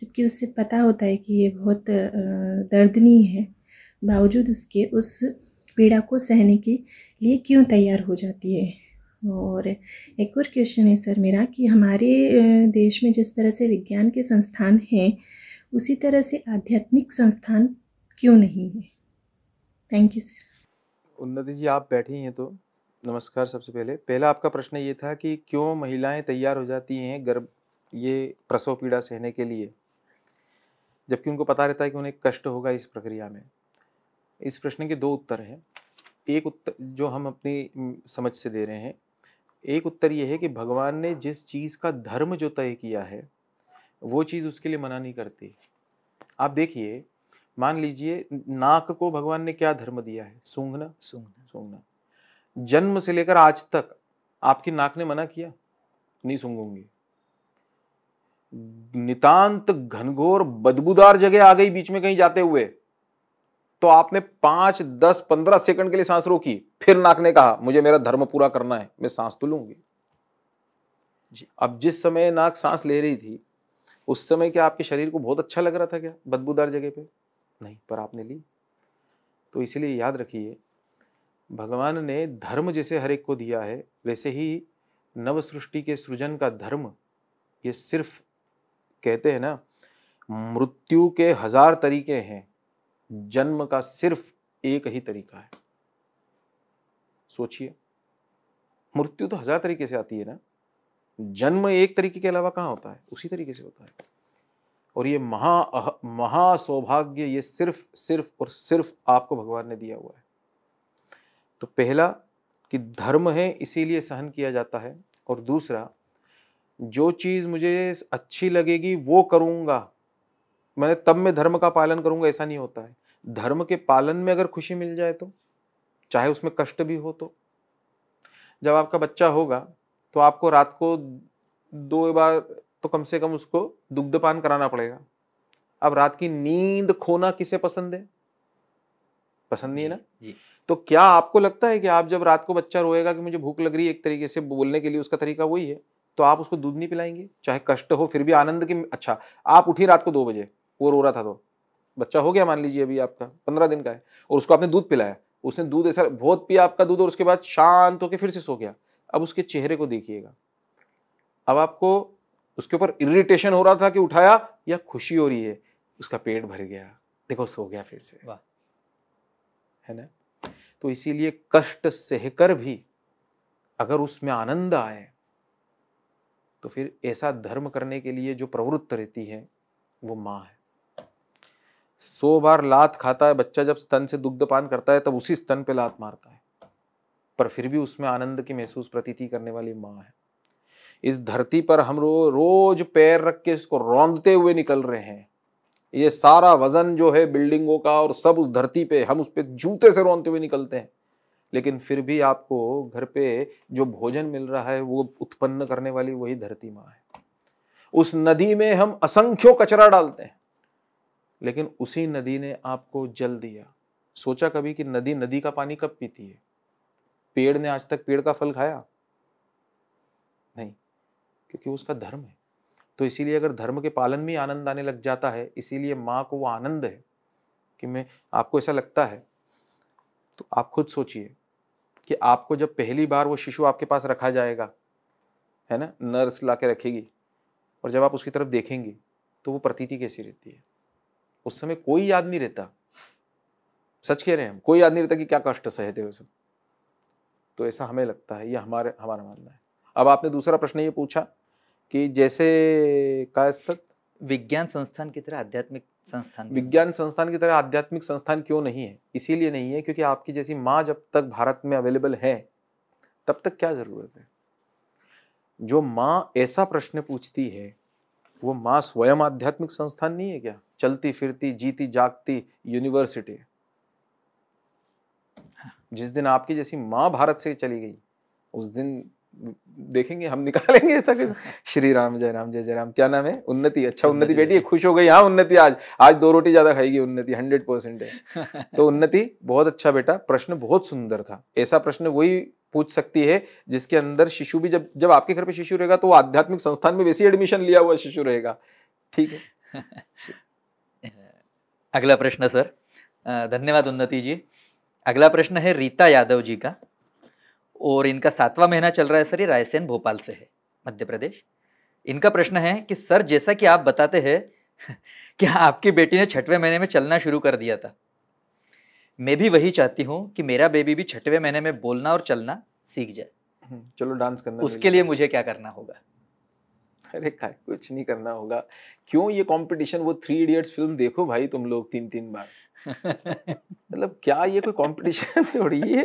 Speaker 7: जबकि उससे पता होता है कि ये बहुत दर्दनीय है बावजूद उसके उस पीड़ा को सहने के लिए क्यों तैयार हो जाती है और एक और क्वेश्चन है सर मेरा कि हमारे देश में जिस तरह से विज्ञान के संस्थान हैं उसी तरह से आध्यात्मिक संस्थान क्यों नहीं है थैंक यू
Speaker 3: सर उन्नति जी आप बैठी हैं तो नमस्कार सबसे पहले पहला आपका प्रश्न ये था कि क्यों महिलाएं तैयार हो जाती हैं गर्भ ये प्रसव पीड़ा सहने के लिए जबकि उनको पता रहता है कि उन्हें कष्ट होगा इस प्रक्रिया में इस प्रश्न के दो उत्तर हैं एक उत्तर जो हम अपनी समझ से दे रहे हैं एक उत्तर यह है कि भगवान ने जिस चीज़ का धर्म जो तय किया है वो चीज़ उसके लिए मना नहीं करती आप देखिए मान लीजिए नाक को भगवान ने क्या धर्म दिया है सूंघना सूंघना सूंघना जन्म से लेकर आज तक आपकी नाक ने मना किया नहीं सूंघूंगी नितांत घनघोर बदबूदार जगह आ गई बीच में कहीं जाते हुए तो आपने पांच दस पंद्रह सेकंड के लिए सांस रोकी फिर नाक ने कहा मुझे मेरा धर्म पूरा करना है मैं सांस तो लूंगी अब जिस समय नाक सांस ले रही थी उस समय क्या आपके शरीर को बहुत अच्छा लग रहा था क्या बदबूदार जगह पे नहीं पर आपने ली तो इसलिए याद रखिए भगवान ने धर्म जैसे हर एक को दिया है वैसे ही नव सृष्टि के सृजन का धर्म ये सिर्फ कहते हैं ना मृत्यु के हजार तरीके हैं जन्म का सिर्फ एक ही तरीका है सोचिए मृत्यु तो हजार तरीके से आती है ना जन्म एक तरीके के अलावा कहाँ होता है उसी तरीके से होता है और ये महा महा सौभाग्य ये सिर्फ सिर्फ और सिर्फ आपको भगवान ने दिया हुआ है तो पहला कि धर्म है इसीलिए सहन किया जाता है और दूसरा जो चीज़ मुझे अच्छी लगेगी वो करूँगा मैंने तब मैं धर्म का पालन करूँगा ऐसा नहीं होता है धर्म के पालन में अगर खुशी मिल जाए तो चाहे उसमें कष्ट भी हो तो जब आपका बच्चा होगा तो आपको रात को दो बार तो कम से कम उसको दुग्धपान कराना पड़ेगा अब रात की नींद खोना किसे पसंद है पसंद नहीं है ना जी। तो क्या आपको लगता है कि आप जब रात को बच्चा रोएगा कि मुझे भूख लग रही है एक तरीके से बोलने के लिए उसका तरीका वही है तो आप उसको दूध नहीं पिलाएंगे चाहे कष्ट हो फिर भी आनंद की अच्छा आप उठी रात को दो बजे वो रो रहा था तो बच्चा हो गया मान लीजिए अभी आपका पंद्रह दिन का है और उसको आपने दूध पिलाया उसने दूध ऐसा बहुत पिया आपका दूध और उसके बाद शांत होकर फिर से सो गया अब उसके चेहरे को देखिएगा अब आपको उसके ऊपर इरिटेशन हो रहा था कि उठाया या खुशी हो रही है उसका पेट भर गया देखो सो गया फिर से है ना तो इसीलिए कष्ट सहकर भी अगर उसमें आनंद आए तो फिर ऐसा धर्म करने के लिए जो प्रवृत्त रहती है वो माँ है सो बार लात खाता है बच्चा जब स्तन से दुग्धपान करता है तब उसी स्तन पे लात मारता है पर फिर भी उसमें आनंद की महसूस प्रतीति करने वाली माँ है इस धरती पर हम रो रोज पैर रख के इसको रौंदते हुए निकल रहे हैं ये सारा वज़न जो है बिल्डिंगों का और सब उस धरती पे हम उस पर जूते से रौनते हुए निकलते हैं लेकिन फिर भी आपको घर पे जो भोजन मिल रहा है वो उत्पन्न करने वाली वही धरती माँ है उस नदी में हम असंख्यों कचरा डालते हैं लेकिन उसी नदी ने आपको जल दिया सोचा कभी कि नदी नदी का पानी कब पीती है पेड़ ने आज तक पेड़ का फल खाया क्योंकि उसका धर्म है तो इसीलिए अगर धर्म के पालन में आनंद आने लग जाता है इसीलिए माँ को वो आनंद है कि मैं आपको ऐसा लगता है तो आप खुद सोचिए कि आपको जब पहली बार वो शिशु आपके पास रखा जाएगा है ना नर्स ला के रखेगी और जब आप उसकी तरफ देखेंगे तो वो प्रतीति कैसी रहती है उस समय कोई याद नहीं रहता सच कह रहे हैं हम कोई याद नहीं रहता कि क्या कष्ट सहे थे तो ऐसा हमें लगता है ये हमारे हमारा मानना है अब आपने दूसरा प्रश्न ये पूछा कि जैसे का स्थित विज्ञान संस्थान की तरह आध्यात्मिक संस्थान विज्ञान संस्थान की तरह आध्यात्मिक संस्थान क्यों नहीं है इसीलिए नहीं है क्योंकि आपकी जैसी माँ जब तक भारत में अवेलेबल है तब तक क्या ज़रूरत है जो माँ ऐसा प्रश्न पूछती है वो माँ स्वयं आध्यात्मिक संस्थान नहीं है क्या चलती फिरती जीती जागती यूनिवर्सिटी हाँ। जिस दिन आपकी जैसी माँ भारत से चली गई उस दिन देखेंगे हम निकालेंगे ऐसा कैसे श्री राम जय राम जय जय राम क्या नाम है उन्नति अच्छा उन्नति बेटी है खुश हो गई हाँ उन्नति आज आज दो रोटी ज्यादा खाएगी उन्नति हंड्रेड परसेंट है तो उन्नति बहुत अच्छा बेटा प्रश्न बहुत सुंदर था ऐसा प्रश्न वही पूछ सकती है जिसके अंदर शिशु भी जब जब आपके घर पे शिशु रहेगा तो वो आध्यात्मिक संस्थान में वैसे एडमिशन लिया हुआ शिशु रहेगा ठीक है
Speaker 1: अगला प्रश्न सर धन्यवाद उन्नति जी अगला प्रश्न है रीता यादव जी का और इनका सातवां महीना चल रहा है सर ये रायसेन भोपाल से है मध्य प्रदेश इनका प्रश्न है कि सर जैसा कि आप बताते हैं कि आपकी बेटी ने छठवें महीने में चलना शुरू कर दिया था मैं भी वही चाहती हूँ कि मेरा बेबी भी छठवें महीने में बोलना और चलना सीख जाए
Speaker 3: हम्म, चलो डांस करना उसके लिए मुझे क्या करना होगा अरे का कुछ नहीं करना होगा क्यों ये कंपटीशन वो थ्री इडियट्स फिल्म देखो भाई तुम लोग तीन तीन बार मतलब क्या ये कोई कंपटीशन थोड़ी है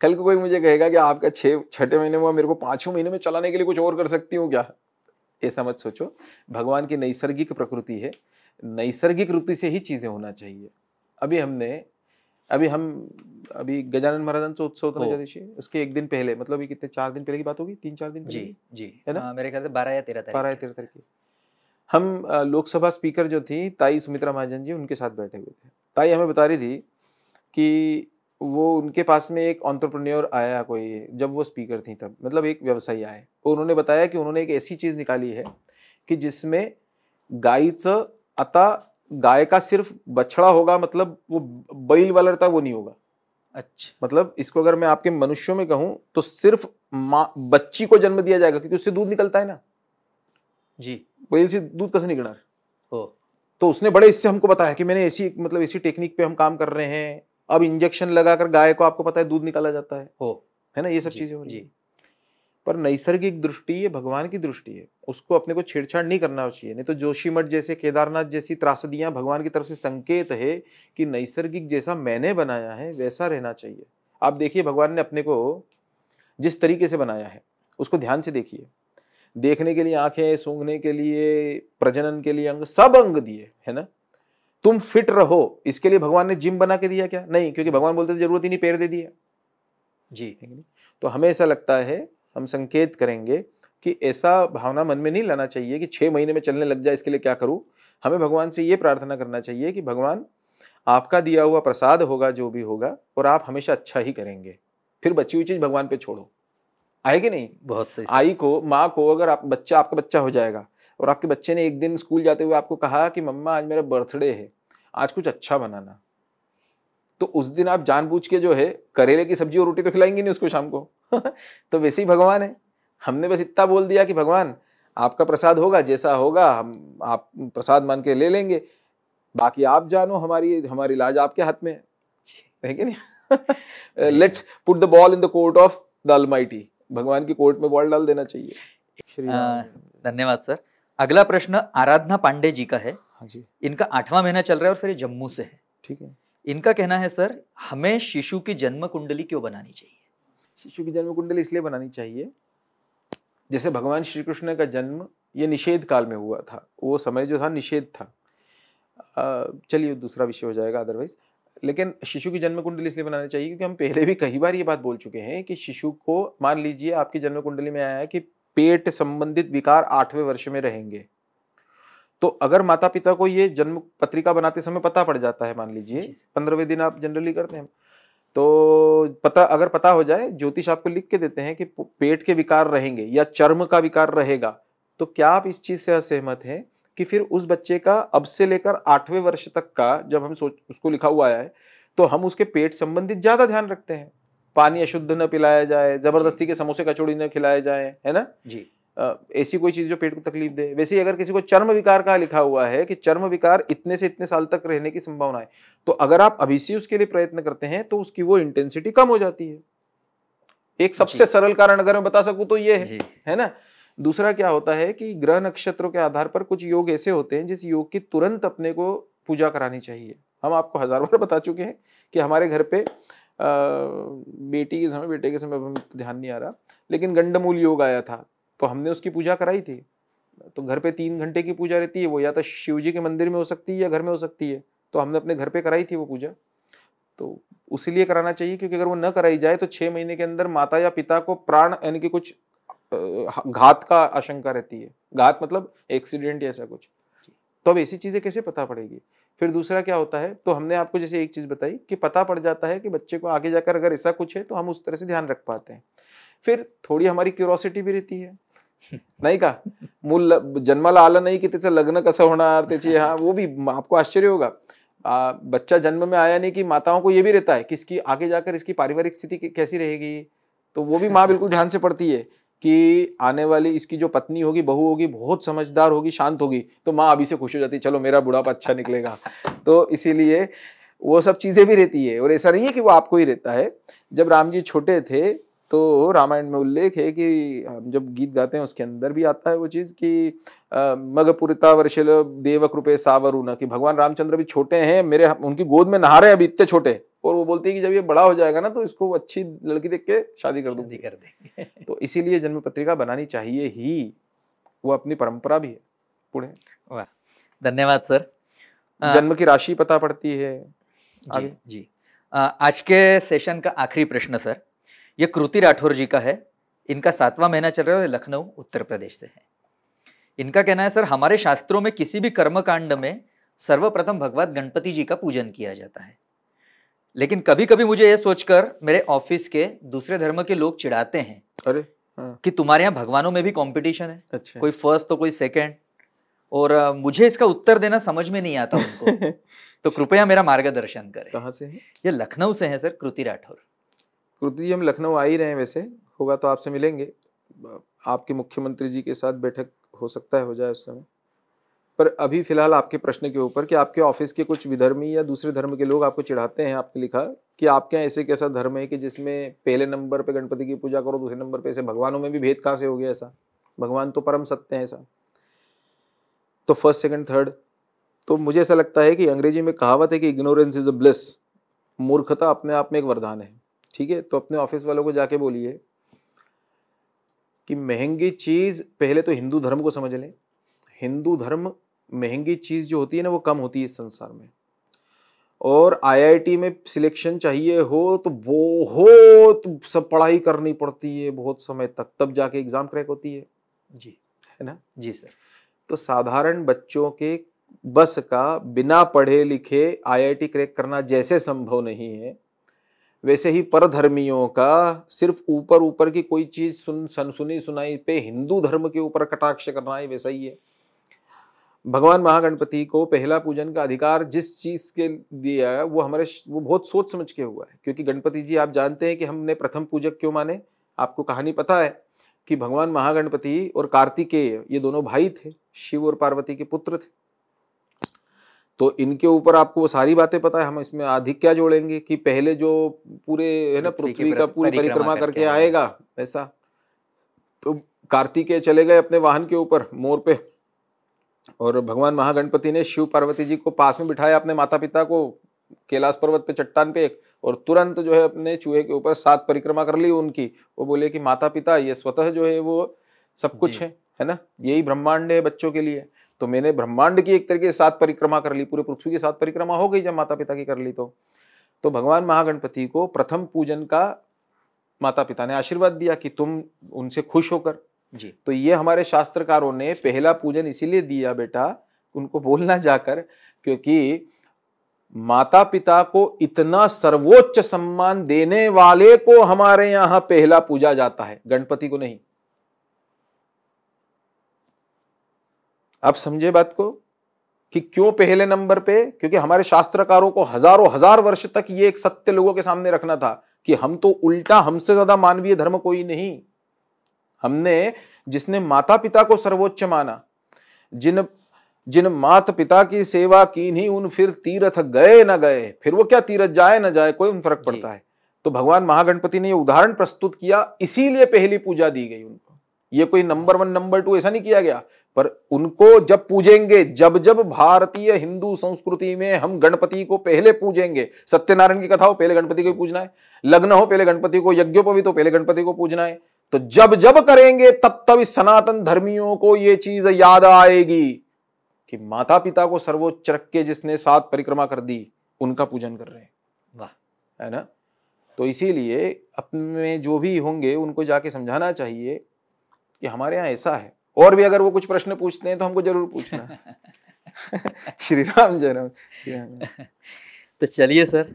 Speaker 3: कल को कोई मुझे कहेगा कि आपका छः छठे महीने में मेरे को पाँचों महीने में चलाने के लिए कुछ और कर सकती हूँ क्या ऐसा मत सोचो भगवान की नैसर्गिक प्रकृति है नैसर्गिक ऋतु से ही चीज़ें होना चाहिए अभी हमने अभी हम अभी गजानन महाराजन उत्सव तो नजादेशी उसके एक दिन पहले मतलब ये कितने चार दिन पहले की बात होगी तीन चार दिन जी जी है ना आ, हाँ, मेरे ख्याल से बारह या तेरह बारह या तेरह तारीख की हम लोकसभा स्पीकर जो थी ताई सुमित्रा महाजन जी उनके साथ बैठे हुए थे ताई हमें बता रही थी कि वो उनके पास में एक ऑन्ट्रप्रन्योर आया कोई जब वो स्पीकर थी तब मतलब एक व्यवसायी आए और तो उन्होंने बताया कि उन्होंने एक ऐसी चीज़ निकाली है कि जिसमें गायीचं अता गाय का सिर्फ बछड़ा होगा मतलब वो बैल वाला रहता वो नहीं होगा अच्छा मतलब इसको अगर मैं आपके मनुष्यों में कहूँ तो सिर्फ माँ बच्ची को जन्म दिया जाएगा क्योंकि उससे दूध निकलता है ना जी बैल से दूध कैसे निकलना हो तो उसने बड़े इससे हमको बताया कि मैंने ऐसी मतलब ऐसी टेक्निक पे हम काम कर रहे हैं अब इंजेक्शन लगाकर गाय को आपको पता है दूध निकाला जाता है हो है ना ये सब चीजें हो पर नैसर्गिक दृष्टि है भगवान की दृष्टि है उसको अपने को छेड़छाड़ नहीं करना चाहिए नहीं तो जोशीमठ जैसे केदारनाथ जैसी त्रासदियाँ भगवान की तरफ से संकेत है कि नैसर्गिक जैसा मैंने बनाया है वैसा रहना चाहिए आप देखिए भगवान ने अपने को जिस तरीके से बनाया है उसको ध्यान से देखिए देखने के लिए आंखें सूंघने के लिए प्रजनन के लिए अंग सब अंग दिए है ना तुम फिट रहो इसके लिए भगवान ने जिम बना के दिया क्या नहीं क्योंकि भगवान बोलते थे जरूरत ही नहीं पैर दे दिया जी तो हमें ऐसा लगता है हम संकेत करेंगे कि ऐसा भावना मन में नहीं लाना चाहिए कि छः महीने में चलने लग जाए इसके लिए क्या करूँ हमें भगवान से ये प्रार्थना करना चाहिए कि भगवान आपका दिया हुआ प्रसाद होगा जो भी होगा और आप हमेशा अच्छा ही करेंगे फिर बची हुई चीज़ भगवान पे छोड़ो आएगी नहीं बहुत सही आई को माँ को अगर आप बच्चा आपका बच्चा हो जाएगा और आपके बच्चे ने एक दिन स्कूल जाते हुए आपको कहा कि मम्मा आज मेरा बर्थडे है आज कुछ अच्छा बनाना तो उस दिन आप जानबूझ के जो है करेले की सब्जी और रोटी तो खिलाएंगे नहीं उसको शाम को तो वैसे ही भगवान है हमने बस इतना बोल दिया कि भगवान आपका प्रसाद होगा जैसा होगा हम आप प्रसाद मान के ले लेंगे बाकी आप जानो हमारी हमारी लाज आपके हाथ में है कि नहीं let's put the ball in the court of the almighty भगवान की कोर्ट में बॉल डाल देना चाहिए
Speaker 1: धन्यवाद सर अगला प्रश्न आराधना पांडे जी का है हाँ जी इनका आठवां महीना चल रहा है और फिर जम्मू से है ठीक है इनका कहना है सर हमें शिशु की
Speaker 3: जन्म कुंडली क्यों बनानी चाहिए शिशु की जन्म कुंडली इसलिए बनानी चाहिए जैसे भगवान श्री कृष्ण का जन्म ये निषेध काल में हुआ था वो समय जो था निषेध था चलिए दूसरा विषय हो जाएगा अदरवाइज लेकिन शिशु की जन्म कुंडली इसलिए बनानी चाहिए क्योंकि हम पहले भी कई बार ये बात बोल चुके हैं कि शिशु को मान लीजिए आपकी जन्म कुंडली में आया है कि पेट संबंधित विकार आठवें वर्ष में रहेंगे तो अगर माता पिता को ये जन्म पत्रिका बनाते समय पता पड़ जाता है मान लीजिए पंद्रहवें दिन आप जनरली करते हैं तो पता अगर पता हो जाए ज्योतिष आपको लिख के देते हैं कि पेट के विकार रहेंगे या चर्म का विकार रहेगा तो क्या आप इस चीज से असहमत हैं कि फिर उस बच्चे का अब से लेकर आठवें वर्ष तक का जब हम सोच उसको लिखा हुआ है तो हम उसके पेट संबंधित ज़्यादा ध्यान रखते हैं पानी अशुद्ध न पिलाया जाए ज़बरदस्ती के समोसे कचौड़ी न खिलाए जाए है ना जी ऐसी कोई चीज़ जो पेट को तकलीफ दे वैसे ही अगर किसी को चर्म विकार का लिखा हुआ है कि चर्म विकार इतने से इतने साल तक रहने की संभावना है तो अगर आप अभी से उसके लिए प्रयत्न करते हैं तो उसकी वो इंटेंसिटी कम हो जाती है एक सबसे सरल कारण अगर मैं बता सकूं तो ये है है ना दूसरा क्या होता है कि ग्रह नक्षत्रों के आधार पर कुछ योग ऐसे होते हैं जिस योग की तुरंत अपने को पूजा करानी चाहिए हम आपको हजार बार बता चुके हैं कि हमारे घर पे आ, बेटी के समय बेटे के समय हम ध्यान नहीं आ रहा लेकिन गंडमूल योग आया था तो हमने उसकी पूजा कराई थी तो घर पे तीन घंटे की पूजा रहती है वो या तो शिव जी के मंदिर में हो सकती है या घर में हो सकती है तो हमने अपने घर पे कराई थी वो पूजा तो उसीलिए कराना चाहिए क्योंकि अगर वो न कराई जाए तो छः महीने के अंदर माता या पिता को प्राण यानी कि कुछ घात का आशंका रहती है घात मतलब एक्सीडेंट ऐसा कुछ तो अब ऐसी चीज़ें कैसे पता पड़ेगी फिर दूसरा क्या होता है तो हमने आपको जैसे एक चीज़ बताई कि पता पड़ जाता है कि बच्चे को आगे जाकर अगर ऐसा कुछ है तो हम उस तरह से ध्यान रख पाते हैं फिर थोड़ी हमारी क्यूरोसिटी भी रहती है नहीं का मूल जन्माला आला नहीं कि त्याचं लग्न कसा होना त्याची हाँ वो भी आपको आश्चर्य होगा आ, बच्चा जन्म में आया नहीं कि माताओं को ये भी रहता है कि इसकी आगे जाकर इसकी पारिवारिक स्थिति कैसी रहेगी तो वो भी माँ बिल्कुल ध्यान से पड़ती है कि आने वाली इसकी जो पत्नी होगी बहू होगी बहुत समझदार होगी शांत होगी तो माँ अभी से खुश हो जाती है चलो मेरा बुढ़ापा अच्छा निकलेगा तो इसीलिए वो सब चीज़ें भी रहती है और ऐसा नहीं है कि वो आपको ही रहता है जब राम जी छोटे थे तो रामायण में उल्लेख है कि हम जब गीत गाते हैं उसके अंदर भी आता है वो चीज़ कि मगपुरता वर्षिल देव कृपे सावरुण कि भगवान रामचंद्र भी छोटे हैं मेरे उनकी गोद में नहा रहे हैं अभी इतने छोटे और वो बोलती है कि जब ये बड़ा हो जाएगा ना तो इसको अच्छी लड़की देख के शादी कर दूंगी कर देंगे तो इसीलिए जन्म पत्रिका बनानी चाहिए ही वो अपनी परंपरा भी है पूरे धन्यवाद सर जन्म की राशि
Speaker 1: पता पड़ती है आगे जी, जी। आ, आज के सेशन का आखिरी प्रश्न सर ये कृति राठौर जी का है इनका सातवां महीना चल रहा है लखनऊ उत्तर प्रदेश से है इनका कहना है सर हमारे शास्त्रों में किसी भी कर्मकांड में सर्वप्रथम भगवान गणपति जी का पूजन किया जाता है लेकिन कभी कभी मुझे ये सोचकर मेरे ऑफिस के दूसरे धर्म के लोग चिढ़ाते हैं अरे हाँ। कि तुम्हारे यहाँ भगवानों में भी कंपटीशन है अच्छा। कोई फर्स्ट तो कोई सेकंड और मुझे इसका उत्तर देना समझ में नहीं आता उनको तो कृपया मेरा मार्गदर्शन करें कहाँ से है? ये लखनऊ से है सर कृति राठौर
Speaker 3: कृति जी हम लखनऊ आ ही रहे हैं वैसे होगा तो आपसे मिलेंगे आपके मुख्यमंत्री जी के साथ बैठक हो सकता है हो जाए उस समय पर अभी फिलहाल आपके प्रश्न के ऊपर कि आपके ऑफिस के कुछ विधर्मी या दूसरे धर्म के लोग आपको चिढ़ाते हैं आपने लिखा कि आपके यहाँ ऐसे कैसा धर्म है कि जिसमें पहले नंबर पे गणपति की पूजा करो दूसरे नंबर पे ऐसे भगवानों में भी भेद कहाँ से हो गया ऐसा भगवान तो परम सत्य है ऐसा तो फर्स्ट सेकंड थर्ड तो मुझे ऐसा लगता है कि अंग्रेजी में कहावत है कि इग्नोरेंस इज अ ब्लिस मूर्खता अपने आप में एक वरदान है ठीक है तो अपने ऑफिस वालों को जाके बोलिए कि महंगी चीज़ पहले तो हिंदू धर्म को समझ लें हिंदू धर्म महंगी चीज़ जो होती है ना वो कम होती है इस संसार में और आईआईटी में सिलेक्शन चाहिए हो तो बहुत सब पढ़ाई करनी पड़ती है बहुत समय तक तब जाके एग्ज़ाम क्रैक होती है जी है ना जी सर तो साधारण बच्चों के बस का बिना पढ़े लिखे आईआईटी क्रैक करना जैसे संभव नहीं है वैसे ही परधर्मियों का सिर्फ ऊपर ऊपर की कोई चीज़ सुन सुनी सुनाई पे हिंदू धर्म के ऊपर कटाक्ष करना ही वैसा ही है भगवान महागणपति को पहला पूजन का अधिकार जिस चीज़ के दिया है वो हमारे वो बहुत सोच समझ के हुआ है क्योंकि गणपति जी आप जानते हैं कि हमने प्रथम पूजक क्यों माने आपको कहानी पता है कि भगवान महागणपति और कार्तिकेय ये दोनों भाई थे शिव और पार्वती के पुत्र थे तो इनके ऊपर आपको वो सारी बातें पता है हम इसमें अधिक क्या जोड़ेंगे कि पहले जो पूरे है ना पृथ्वी का पूरी परिक्रमा करके आएगा ऐसा तो कार्तिकेय चले गए अपने वाहन के ऊपर मोर पे और भगवान महागणपति ने शिव पार्वती जी को पास में बिठाया अपने माता पिता को कैलाश पर्वत पे चट्टान पे और तुरंत जो है अपने चूहे के ऊपर सात परिक्रमा कर ली उनकी वो बोले कि माता पिता ये स्वतः जो है वो सब कुछ है है ना यही ब्रह्मांड है बच्चों के लिए तो मैंने ब्रह्मांड की एक तरीके से सात परिक्रमा कर ली पूरे पृथ्वी की सात परिक्रमा हो गई जब माता पिता की कर ली तो तो भगवान महागणपति को प्रथम पूजन का माता पिता ने आशीर्वाद दिया कि तुम उनसे खुश होकर जी तो ये हमारे शास्त्रकारों ने पहला पूजन इसीलिए दिया बेटा उनको बोलना जाकर क्योंकि माता पिता को इतना सर्वोच्च सम्मान देने वाले को हमारे यहां पहला पूजा जाता है गणपति को नहीं आप समझे बात को कि क्यों पहले नंबर पे क्योंकि हमारे शास्त्रकारों को हजारों हजार वर्ष तक ये एक सत्य लोगों के सामने रखना था कि हम तो उल्टा हमसे ज्यादा मानवीय धर्म कोई नहीं हमने जिसने माता पिता को सर्वोच्च माना जिन जिन मात पिता की सेवा की नहीं उन फिर तीर्थ गए ना गए फिर वो क्या तीर्थ जाए ना जाए कोई उन फर्क पड़ता है तो भगवान महागणपति ने ये उदाहरण प्रस्तुत किया इसीलिए पहली पूजा दी गई उनको ये कोई नंबर वन नंबर टू ऐसा नहीं किया गया पर उनको जब पूजेंगे जब जब भारतीय हिंदू संस्कृति में हम गणपति को पहले पूजेंगे सत्यनारायण की कथा हो पहले गणपति को पूजना है लग्न हो पहले गणपति को यज्ञोपवी तो पहले गणपति को पूजना है तो जब जब करेंगे तब तब इस सनातन धर्मियों को यह चीज याद आएगी कि माता पिता को सर्वोच्च रख के जिसने सात परिक्रमा कर दी उनका पूजन कर रहे हैं
Speaker 1: वाह
Speaker 3: है ना तो इसीलिए अपने जो भी होंगे उनको जाके समझाना चाहिए कि हमारे यहाँ ऐसा है और भी अगर वो कुछ प्रश्न पूछते हैं तो हमको जरूर पूछना श्री राम जय राम
Speaker 1: श्री राम
Speaker 3: तो चलिए सर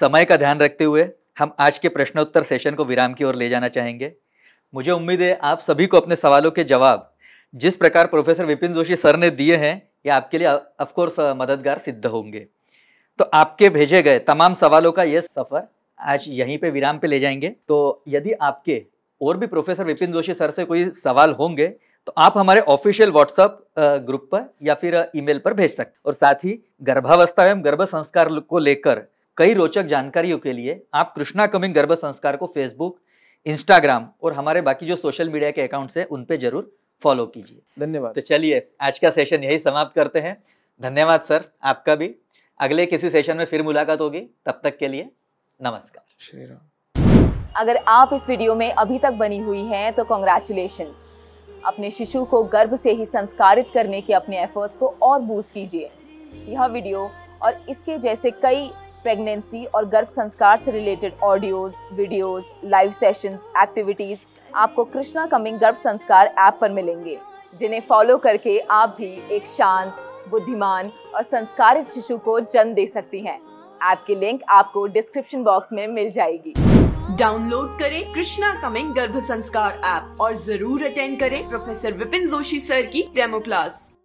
Speaker 1: समय का ध्यान रखते हुए हम आज के प्रश्नोत्तर सेशन को विराम की ओर ले जाना चाहेंगे मुझे उम्मीद है आप सभी को अपने सवालों के जवाब जिस प्रकार प्रोफेसर विपिन जोशी सर ने दिए हैं ये आपके लिए ऑफकोर्स मददगार सिद्ध होंगे तो आपके भेजे गए तमाम सवालों का यह सफ़र आज यहीं पे विराम पे ले जाएंगे तो यदि आपके और भी प्रोफेसर विपिन जोशी सर से कोई सवाल होंगे तो आप हमारे ऑफिशियल व्हाट्सएप ग्रुप पर या फिर ईमेल पर भेज सकते और साथ ही गर्भावस्था एवं गर्भ संस्कार को लेकर कई रोचक जानकारियों के लिए आप कृष्णा कमिंग गर्भ संस्कार को फेसबुक इंस्टाग्राम और हमारे बाकी जो सोशल मीडिया के अकाउंट्स हैं उन पे जरूर फॉलो कीजिए धन्यवाद तो चलिए आज का सेशन यही समाप्त करते हैं धन्यवाद सर आपका भी अगले किसी सेशन में फिर मुलाकात होगी तब तक के लिए नमस्कार श्री राम
Speaker 6: अगर आप इस वीडियो में अभी तक बनी हुई हैं तो कॉन्ग्रेचुलेशन अपने शिशु को गर्भ से ही संस्कारित करने के अपने एफर्ट्स को और बूस्ट कीजिए यह वीडियो और इसके जैसे कई प्रेगनेंसी और गर्भ संस्कार से related audios videos live session activities आपको कृष्णा कमिंग गर्भ संस्कार ऐप पर मिलेंगे जिन्हें फॉलो करके आप भी एक शांत बुद्धिमान और संस्कारित शिशु को जन्म दे सकती हैं। ऐप की लिंक आपको डिस्क्रिप्शन बॉक्स में मिल जाएगी डाउनलोड करें कृष्णा कमिंग गर्भ संस्कार ऐप और जरूर अटेंड करें प्रोफेसर विपिन जोशी सर की डेमो क्लास